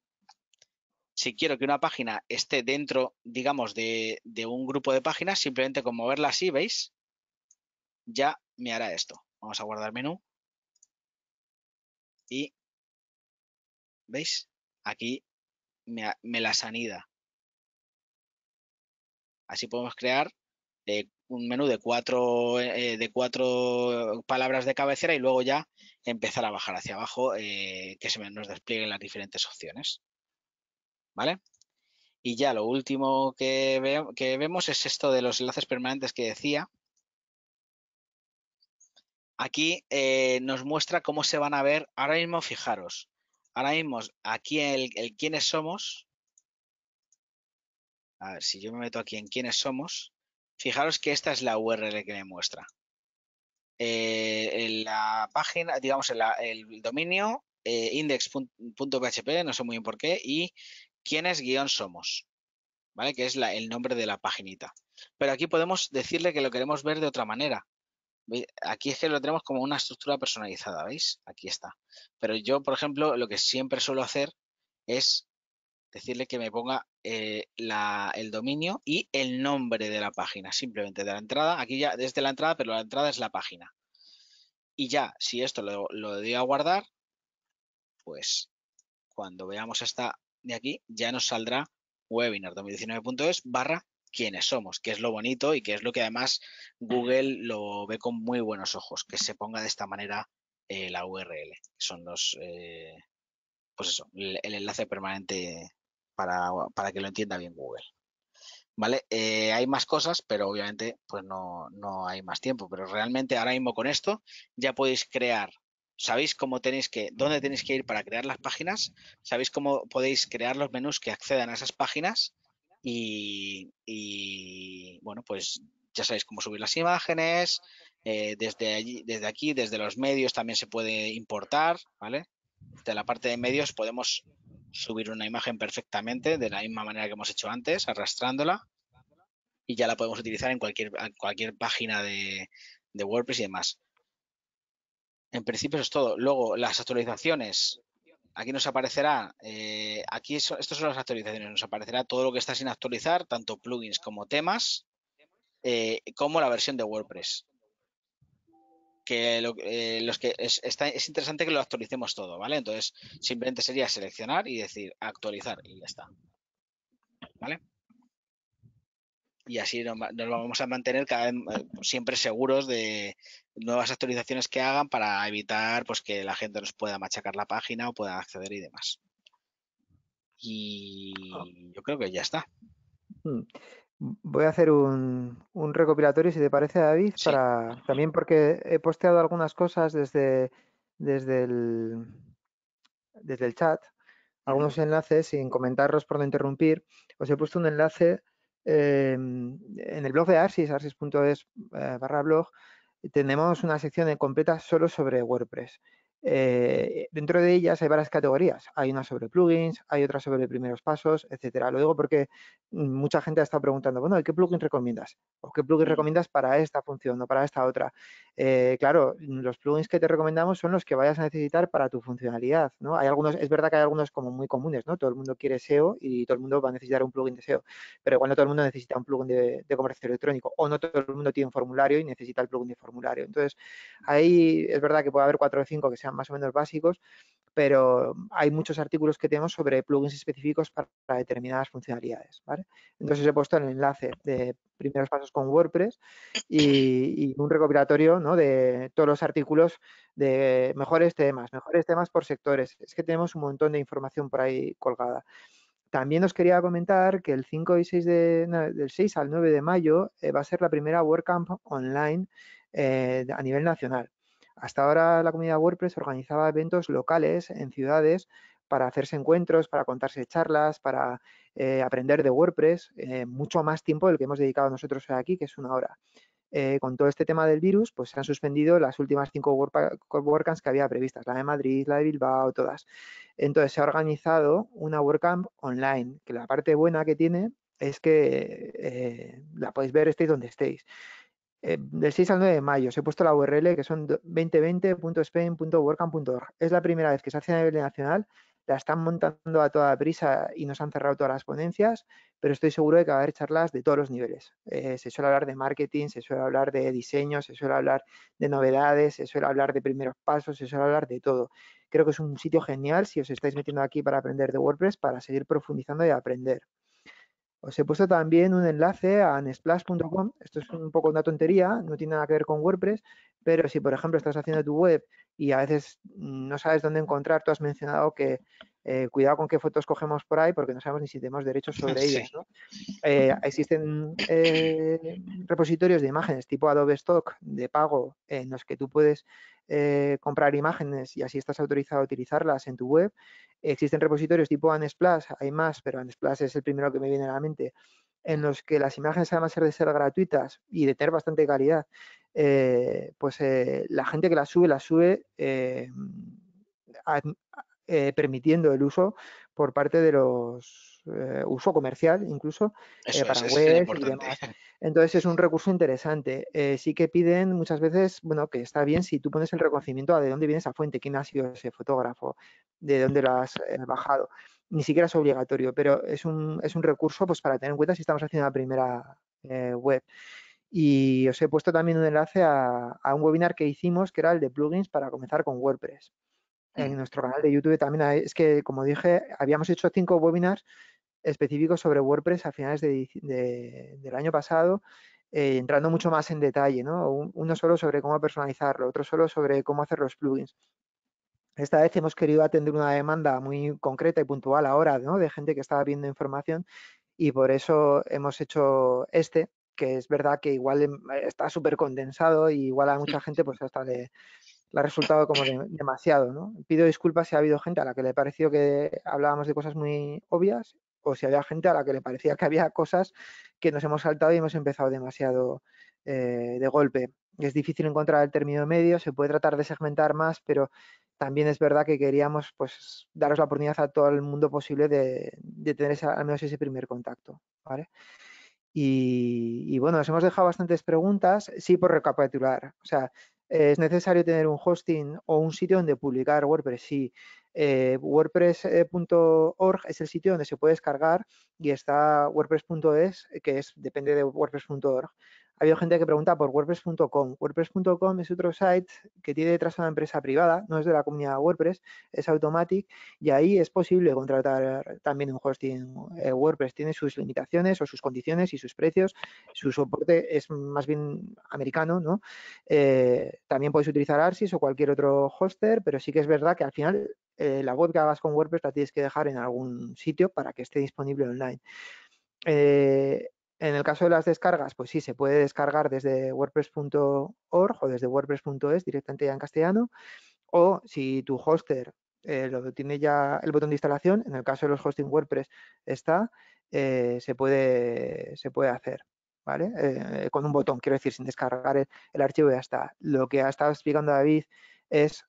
si quiero que una página esté dentro, digamos, de, un grupo de páginas, simplemente con moverla así, ¿veis? Ya me hará esto. Vamos a guardar menú. Y, ¿veis? Aquí me, la las anida. Así podemos crear eh, un menú de cuatro, eh, eh, de palabras de cabecera y luego ya empezar a bajar hacia abajo que se nos desplieguen las diferentes opciones. ¿vale? Y ya lo último que, que vemos es esto de los enlaces permanentes que decía. Aquí eh, nos muestra cómo se van a ver. Ahora mismo, fijaros, ahora mismo aquí el, quiénes somos. A ver, si yo me meto aquí en quiénes somos, fijaros que esta es la URL que me muestra. Eh, en la página, digamos, el dominio eh, index.php, no sé muy bien por qué, y quiénes guión somos, ¿vale? Que es el nombre de la paginita. Pero aquí podemos decirle que lo queremos ver de otra manera. Aquí es que lo tenemos como una estructura personalizada, ¿veis? Aquí está. Pero yo, por ejemplo, lo que siempre suelo hacer es decirle que me ponga eh, el dominio y el nombre de la página, simplemente de la entrada, aquí ya desde la entrada, pero la entrada es la página. Y ya, si esto lo, lo doy a guardar, pues cuando veamos esta de aquí ya nos saldrá webinar2019.es barra quienes somos, que es lo bonito y que es lo que además Google lo ve con muy buenos ojos, que se ponga de esta manera eh, la URL. Son los, eh, pues eso, el, enlace permanente para, para, que lo entienda bien Google. ¿Vale? Eh, hay más cosas, pero obviamente pues no, no hay más tiempo. Pero realmente ahora mismo con esto ya podéis crear sabéis cómo tenéis que, dónde tenéis que ir para crear las páginas, sabéis cómo podéis crear los menús que accedan a esas páginas y, bueno, pues ya sabéis cómo subir las imágenes, eh, desde, desde aquí, desde los medios también se puede importar, ¿vale? De la parte de medios podemos subir una imagen perfectamente de la misma manera que hemos hecho antes, arrastrándola y ya la podemos utilizar en cualquier, página de WordPress y demás. En principio eso es todo. Luego, las actualizaciones. Aquí nos aparecerá, eh, aquí estas son las actualizaciones, nos aparecerá todo lo que está sin actualizar, tanto plugins como temas, eh, como la versión de WordPress. Que, eh, los que es, es interesante que lo actualicemos todo, ¿vale? Entonces, simplemente sería seleccionar y decir actualizar y ya está. ¿Vale? y así nos, vamos a mantener cada eh, siempre seguros de nuevas actualizaciones que hagan para evitar pues, que la gente nos pueda machacar la página o pueda acceder y demás. Y ah. yo creo que ya está. Hmm. Voy a hacer un, un recopilatorio, si te parece, David, para también porque he posteado algunas cosas desde, desde, el, desde el chat, algunos enlaces, sin comentarlos por no interrumpir. Os he puesto un enlace Em, en el blog de Arsis, arsis.es eh, barra blog, tenemos una sección completa solo sobre WordPress. Eh, dentro de ellas hay varias categorías. Hay una sobre plugins, hay otra sobre primeros pasos, etcétera. Lo digo porque mm, mucha gente ha estado preguntando, bueno, ¿qué plugin recomiendas? ¿O qué plugin mm. recomiendas para esta función o para esta otra? Eh, claro, mm, los plugins que te recomendamos son los que vayas a necesitar para tu funcionalidad, ¿no? Hay algunos, es verdad que hay algunos como muy comunes, ¿no? Todo el mundo quiere SEO y todo el mundo va a necesitar un plugin de SEO, pero igual no todo el mundo necesita un plugin de, de comercio electrónico o no todo el mundo tiene un formulario y necesita el plugin de formulario. Entonces, ahí es verdad que puede haber cuatro o cinco que sean más o menos básicos, pero hay muchos artículos que tenemos sobre plugins específicos para, determinadas funcionalidades. Entonces he puesto el enlace de primeros pasos con WordPress y, un recopilatorio de todos los artículos de mejores temas, mejores temas por sectores. Es que tenemos un montón de información por ahí colgada. También os quería comentar que el 5 y 6 de, del 6 al 9 de mayo eh, va a ser la primera WordCamp online eh, a nivel nacional. Hasta ahora la comunidad WordPress organizaba eventos locales en ciudades para hacerse encuentros, para contarse charlas, para eh, aprender de WordPress, eh, mucho más tiempo del que hemos dedicado nosotros aquí, que es una hora. Eh, con todo este tema del virus, pues se han suspendido las últimas cinco WordCamps que había previstas, la de Madrid, la de Bilbao, todas. Entonces se ha organizado una WordCamp online, que la parte buena que tiene es que la podéis ver estéis donde estéis. Eh, del 6 al 9 de mayo. Os he puesto la URL que son 2020.spain.workcamp.org. Es la primera vez que se hace a nivel nacional. La están montando a toda prisa y nos han cerrado todas las ponencias, pero estoy seguro de que va a haber charlas de todos los niveles. Eh, se suele hablar de marketing, se suele hablar de diseño, se suele hablar de novedades, se suele hablar de primeros pasos, se suele hablar de todo. Creo que es un sitio genial si os estáis metiendo aquí para aprender de WordPress, para seguir profundizando y aprender. Os he puesto también un enlace a nesplash.com. Esto es un poco una tontería, no tiene nada que ver con WordPress, pero si, por ejemplo, estás haciendo tu web y a veces mm, no sabes dónde encontrar, tú has mencionado que eh, cuidado con qué fotos cogemos por ahí porque no sabemos ni si tenemos derechos sobre ellos ellas. Eh, existen eh, repositorios de imágenes tipo Adobe Stock de pago en los que tú puedes comprar imágenes y así estás autorizado a utilizarlas en tu web. Existen repositorios tipo Unsplash, hay más, pero Unsplash es el primero que me viene a la mente, en los que las imágenes, además de ser gratuitas y de tener bastante calidad, eh, pues eh, la gente que las sube, las sube eh, permitiendo el uso por parte de los uso comercial incluso para web y demás. Entonces es un recurso interesante. sí que piden muchas veces, bueno, que está bien si tú pones el reconocimiento a de dónde viene esa fuente, quién ha sido ese fotógrafo, de dónde lo has bajado ni siquiera es obligatorio, pero es un, es un recurso pues, para tener en cuenta si estamos haciendo la primera eh, web. Y os he puesto también un enlace a, a, un webinar que hicimos, que era el de plugins para comenzar con WordPress. Mm. En nuestro canal de YouTube también es que, como dije, habíamos hecho cinco webinars específicos sobre WordPress a finales del año pasado, eh, entrando mucho más en detalle, ¿no? Uno solo sobre cómo personalizarlo, otro solo sobre cómo hacer los plugins. Esta vez hemos querido atender una demanda muy concreta y puntual ahora, ¿no? De gente que estaba viendo información y por eso hemos hecho este, que es verdad que igual em, está súper condensado y igual a mucha gente pues hasta le, ha resultado como demasiado, ¿no? Pido disculpas si ha habido gente a la que le pareció que hablábamos de cosas muy obvias o si había gente a la que le parecía que había cosas que nos hemos saltado y hemos empezado demasiado eh, de golpe. Es difícil encontrar el término medio, se puede tratar de segmentar más, pero también es verdad que queríamos pues daros la oportunidad a todo el mundo posible de, tener al menos ese primer contacto, Y, bueno, nos hemos dejado bastantes preguntas, sí, por recapitular, o sea, eh, ¿es necesario tener un hosting o un sitio donde publicar WordPress? Sí, eh, wordpress.org es el sitio donde se puede descargar y está wordpress.es, que es, depende de wordpress.org, ha habido gente que pregunta por WordPress.com. WordPress.com es otro site que tiene detrás una empresa privada, no es de la comunidad WordPress, es Automatic y ahí es posible contratar también un hosting eh, WordPress. Tiene sus limitaciones o sus condiciones y sus precios. Su soporte es más bien americano, ¿no? Eh, también podéis utilizar Arsis o cualquier otro hoster, pero sí que es verdad que al final eh, la web que hagas con WordPress la tienes que dejar en algún sitio para que esté disponible online. Eh, en el caso de las descargas, pues sí, se puede descargar desde wordpress.org o desde wordpress.es directamente ya en castellano. O si tu hoster eh, lo tiene ya el botón de instalación, en el caso de los hosting WordPress está, eh, se, puede, se puede hacer. ¿Vale? Eh, con un botón, quiero decir, sin descargar el, el, archivo ya está. Lo que ha estado explicando David es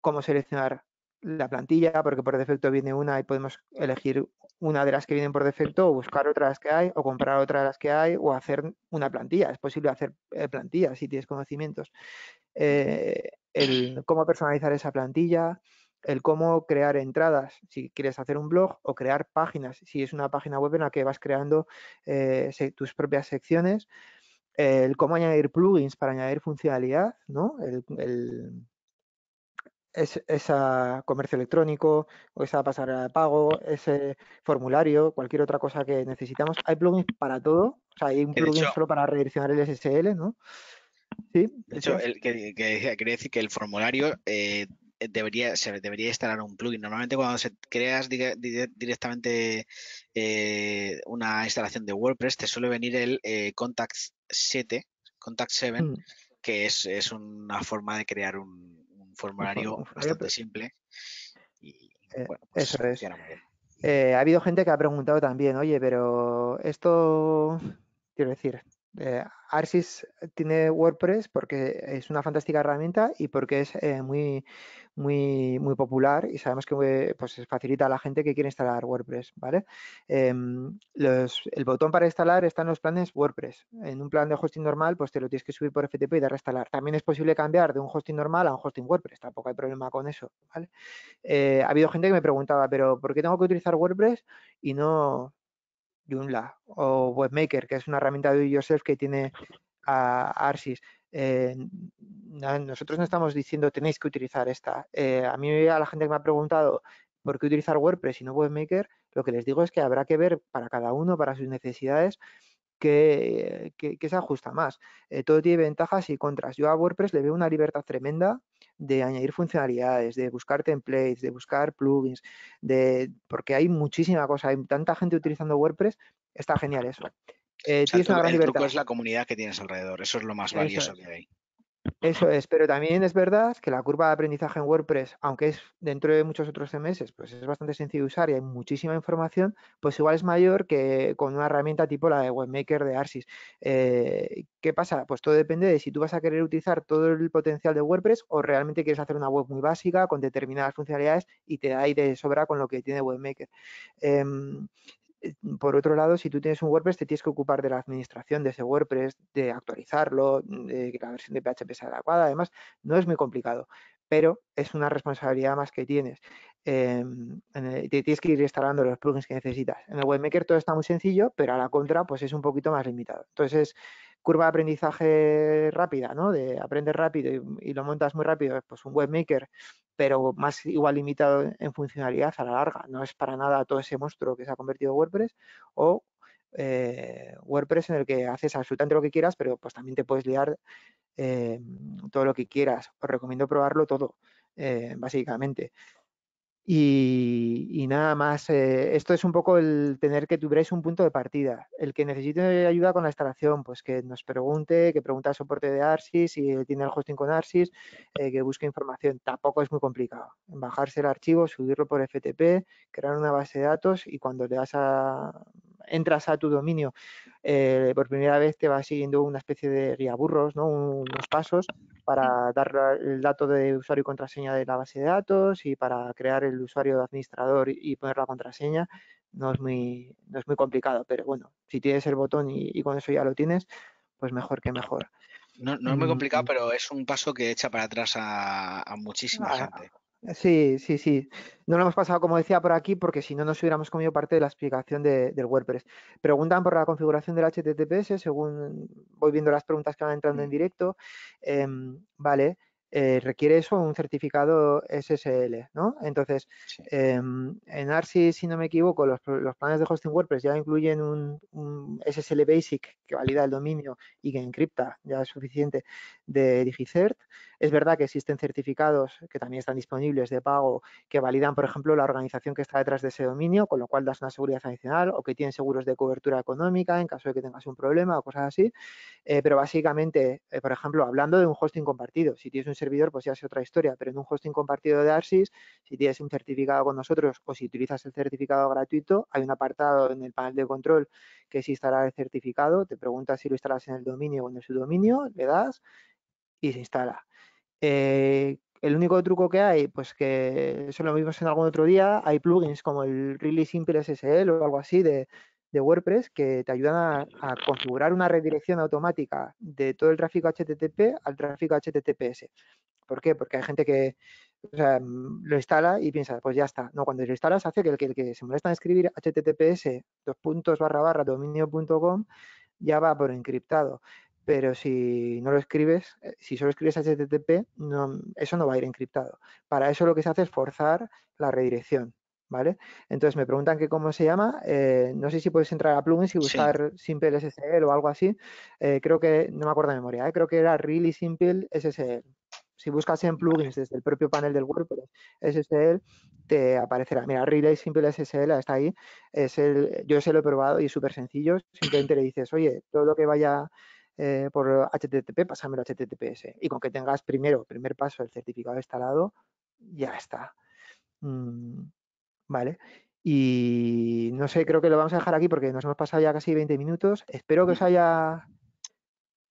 cómo seleccionar la plantilla, porque por defecto viene una y podemos elegir una de las que vienen por defecto, o buscar otras que hay, o comprar otras de las que hay, o hacer una plantilla. Es posible hacer eh, plantillas si tienes conocimientos. Eh, el cómo personalizar esa plantilla, el cómo crear entradas si quieres hacer un blog o crear páginas si es una página web en la que vas creando eh, tus propias secciones, el cómo añadir plugins para añadir funcionalidad, ¿no? el esa ese comercio electrónico o esa pasarela de pago, ese formulario, cualquier otra cosa que necesitamos. Hay plugins para todo. O sea, hay un plugin solo para redireccionar el SSL, ¿no? Sí. De hecho, el, que, quería decir que el formulario eh, eh, debería, se debería instalar un plugin. Normalmente cuando se creas directamente eh, una instalación de WordPress, te suele venir el Contact 7, Contact 7, mm. que es una forma de crear un, formulario bastante pues, simple. Y, eh, bueno, pues, eso es. Eh, ha habido gente que ha preguntado también, oye, pero esto, quiero decir, eh, tiene WordPress porque es una fantástica herramienta y porque es eh, muy, muy, muy popular y sabemos que eh, pues, facilita a la gente que quiere instalar WordPress. ¿vale? Em, el botón para instalar está en los planes WordPress. En un plan de hosting normal, pues te lo tienes que subir por FTP y dar a instalar. También es posible cambiar de un hosting normal a un hosting WordPress, tampoco hay problema con eso. ¿vale? Eh, ha habido gente que me preguntaba, pero ¿por qué tengo que utilizar WordPress y no, Joomla o Webmaker, que es una herramienta de yourself que tiene a Arsis. Eh, nosotros no estamos diciendo tenéis que utilizar esta. Eh, a mí a la gente que me ha preguntado por qué utilizar WordPress y no Webmaker, lo que les digo es que habrá que ver para cada uno, para sus necesidades, qué se ajusta más. Eh, todo tiene ventajas y contras. Yo a WordPress le veo una libertad tremenda de añadir funcionalidades, de buscar templates, de buscar plugins, de porque hay muchísima cosa, hay tanta gente utilizando WordPress, está genial eso. Eh, tienes una gran el es la comunidad que tienes alrededor, eso es lo más valioso que hay. Eso es, pero también es verdad que la curva de aprendizaje en WordPress, aunque es dentro de muchos otros CMS, pues es bastante sencillo de usar y hay muchísima información, pues igual es mayor que con una herramienta tipo la de WebMaker de Arsis. Eh, ¿Qué pasa? Pues todo depende de si tú vas a querer utilizar todo el potencial de WordPress o realmente quieres hacer una web muy básica con determinadas funcionalidades y te da ahí de sobra con lo que tiene WebMaker. Em, eh, por otro lado, si tú tienes un WordPress, te tienes que ocupar de la administración de ese WordPress, de actualizarlo, mm, de que la versión de PHP sea adecuada. Además, no es muy complicado, pero es una responsabilidad más que tienes. Em, te tienes que ir instalando los plugins que necesitas. En el WebMaker todo está muy sencillo, pero a la contra, pues es un poquito más limitado. Entonces, curva de aprendizaje rápida, ¿no? De aprender rápido y, lo montas muy rápido, pues un webmaker, pero más igual limitado en funcionalidad a la larga. No es para nada todo ese monstruo que se ha convertido en WordPress o eh, WordPress en el que haces absolutamente lo que quieras, pero pues también te puedes liar eh, todo lo que quieras. Os recomiendo probarlo todo, eh, básicamente. Y, nada más, eh, esto es un poco el tener que tuvierais un punto de partida. El que necesite ayuda con la instalación, pues que nos pregunte, que pregunte al soporte de ARSIS, si tiene el hosting con ARSIS, eh, que busque información. Tampoco es muy complicado. Bajarse el archivo, subirlo por FTP, crear una base de datos y cuando le das a, entras a tu dominio eh, por primera vez te va siguiendo una especie de guía burros, ¿no? unos pasos para dar el dato de usuario y contraseña de la base de datos y para crear el usuario de administrador y poner la contraseña. No es muy, no es muy complicado, pero bueno, si tienes el botón y, con eso ya lo tienes, pues mejor que mejor. No, es muy complicado, mm. pero es un paso que echa para atrás a, muchísima gente. Sí, sí, sí. No lo hemos pasado, como decía, por aquí porque si no nos hubiéramos comido parte de la explicación del WordPress. Preguntan por la configuración del HTTPS, según voy viendo las preguntas que van entrando en mm. directo. Em, vale, eh, requiere eso un certificado SSL, ¿no? Entonces, em, en ARSI, si no me equivoco, los, planes de hosting WordPress ya incluyen un, un, SSL Basic que valida el dominio y que encripta, ya es suficiente, de DigiCert. Es verdad que existen certificados que también están disponibles de pago que validan, por ejemplo, la organización que está detrás de ese dominio, con lo cual das una seguridad adicional o que tienen seguros de cobertura económica en caso de que tengas un problema o cosas así. Eh, pero básicamente, eh, por ejemplo, hablando de un hosting compartido, si tienes un servidor, pues ya es otra historia, pero en un hosting compartido de Arsis, si tienes un certificado con nosotros o si utilizas el certificado gratuito, hay un apartado en el panel de control que es instalar el certificado, te pregunta si lo instalas en el dominio o en el subdominio, le das y se instala. Eh, el único truco que hay, pues que eso lo vimos en algún otro día, hay plugins como el Really Simple SSL o algo así de, WordPress que te ayudan a, configurar una redirección automática de todo el tráfico HTTP al tráfico HTTPS. ¿Por qué? Porque hay gente que mm, lo instala y piensa, pues ya está. No, cuando lo instalas hace que el que, se molesta en escribir HTTPS dos puntos barra barra dominio.com ya va por encriptado pero si no lo escribes, eh, si solo escribes HTTP, eso no va a ir encriptado. Para eso lo que se hace es forzar la redirección, ¿vale? Entonces me preguntan que cómo se llama, eh, no sé si puedes entrar a plugins y buscar Simple SSL o algo así, eh, creo que, no me acuerdo de memoria, creo que era Really Simple SSL. Si buscas en plugins desde el propio panel del WordPress SSL, te aparecerá. Mira, Really Simple SSL está ahí. Es el, yo se lo he probado y es súper sencillo. Simplemente le dices, oye, todo lo que vaya eh, por HTTP, pásamelo a HTTPS. Y con que tengas primero, primer paso, el certificado instalado, ya está. Mm, vale. Y no sé, creo que lo vamos a dejar aquí porque nos hemos pasado ya casi 20 minutos. Espero que os haya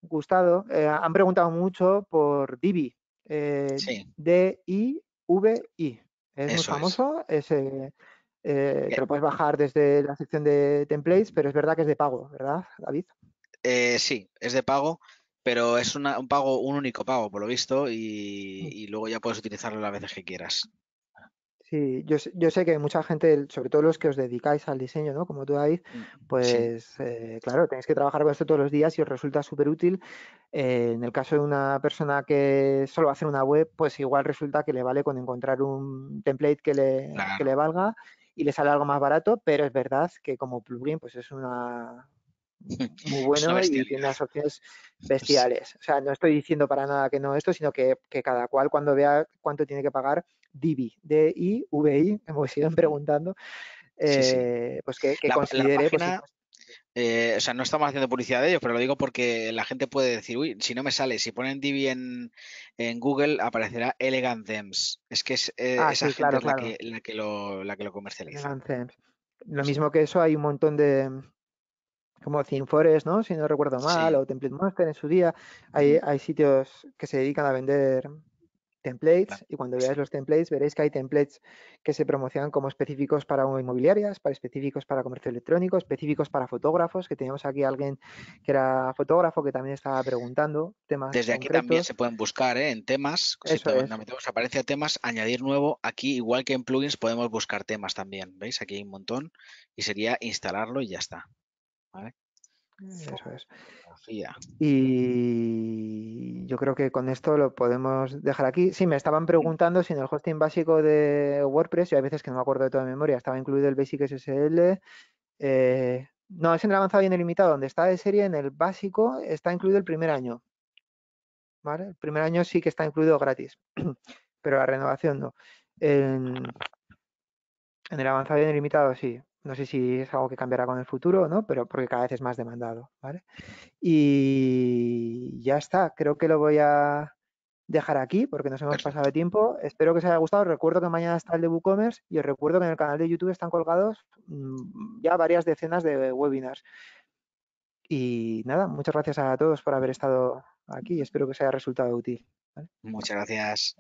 gustado. Eh, han preguntado mucho por Divi. Eh, D-I-V-I. Es muy famoso. te lo puedes bajar desde la sección de templates, pero es verdad que es de pago, ¿verdad, David? Eh, sí, es de pago, pero es un pago, un único pago, por lo visto, mm. y, luego ya puedes utilizarlo las veces que quieras. Sí, yo, sé que mucha gente, sobre todo los que os dedicáis al diseño, ¿no? Como tú, David, mm, mm, pues eh, claro, tenéis que trabajar con esto todos los días y os resulta súper útil. Eh, en el caso de una persona que solo hace una web, pues igual resulta que le vale con encontrar un template que le, que le valga y le sale algo más barato, pero es verdad que como plugin, pues es una, muy bueno y tiene unas opciones bestiales. O sea, no estoy diciendo para nada que no esto, sino que, cada cual cuando vea cuánto tiene que pagar, Divi, D-I-V-I, hemos ido preguntando, eh, pues que, considere... Pues, pues eh, o sea, no estamos haciendo publicidad de ellos, pero lo digo porque la gente puede decir, uy, si no me sale, si ponen Divi en, Google, aparecerá Elegant Thems. Es que es, eh, ah, esa gente la, que, lo, la que lo comercializa. Lo mismo que eso, hay un montón de, como Forest, ¿no? Si no recuerdo mal, o Template Master en su día. Hay, sitios que se dedican a vender templates y cuando veáis los templates veréis que hay templates que se promocionan como específicos para inmobiliarias, para específicos para comercio electrónico, específicos para fotógrafos, que teníamos aquí a alguien que era fotógrafo que también estaba preguntando temas Desde aquí también se pueden buscar ¿eh? en temas, Nos si nos metemos, aparece a temas, añadir nuevo, aquí igual que en plugins podemos buscar temas también, ¿veis? Aquí hay un montón y sería instalarlo y ya está. Mm, eso es. Y yo creo que con esto lo podemos dejar aquí. Sí, me estaban preguntando si en el hosting básico de WordPress, y hay veces que no me acuerdo de toda memoria, estaba incluido el Basic SSL. Eh, no, es en el avanzado y en el limitado, donde está de serie, en el básico está incluido el primer año. ¿Vale? El primer año sí que está incluido gratis, pero la renovación no. En, en el avanzado y en el limitado sí. No sé si es algo que cambiará con el futuro o no, pero porque cada vez es más demandado, ¿vale? Y ya está, creo que lo voy a dejar aquí porque nos hemos pasado de tiempo. Espero que os haya gustado. recuerdo que mañana está el de WooCommerce y os recuerdo que en el canal de YouTube están colgados mm, ya varias decenas de webinars. Y nada, muchas gracias a todos por haber estado aquí y espero que os haya resultado útil. Muchas gracias.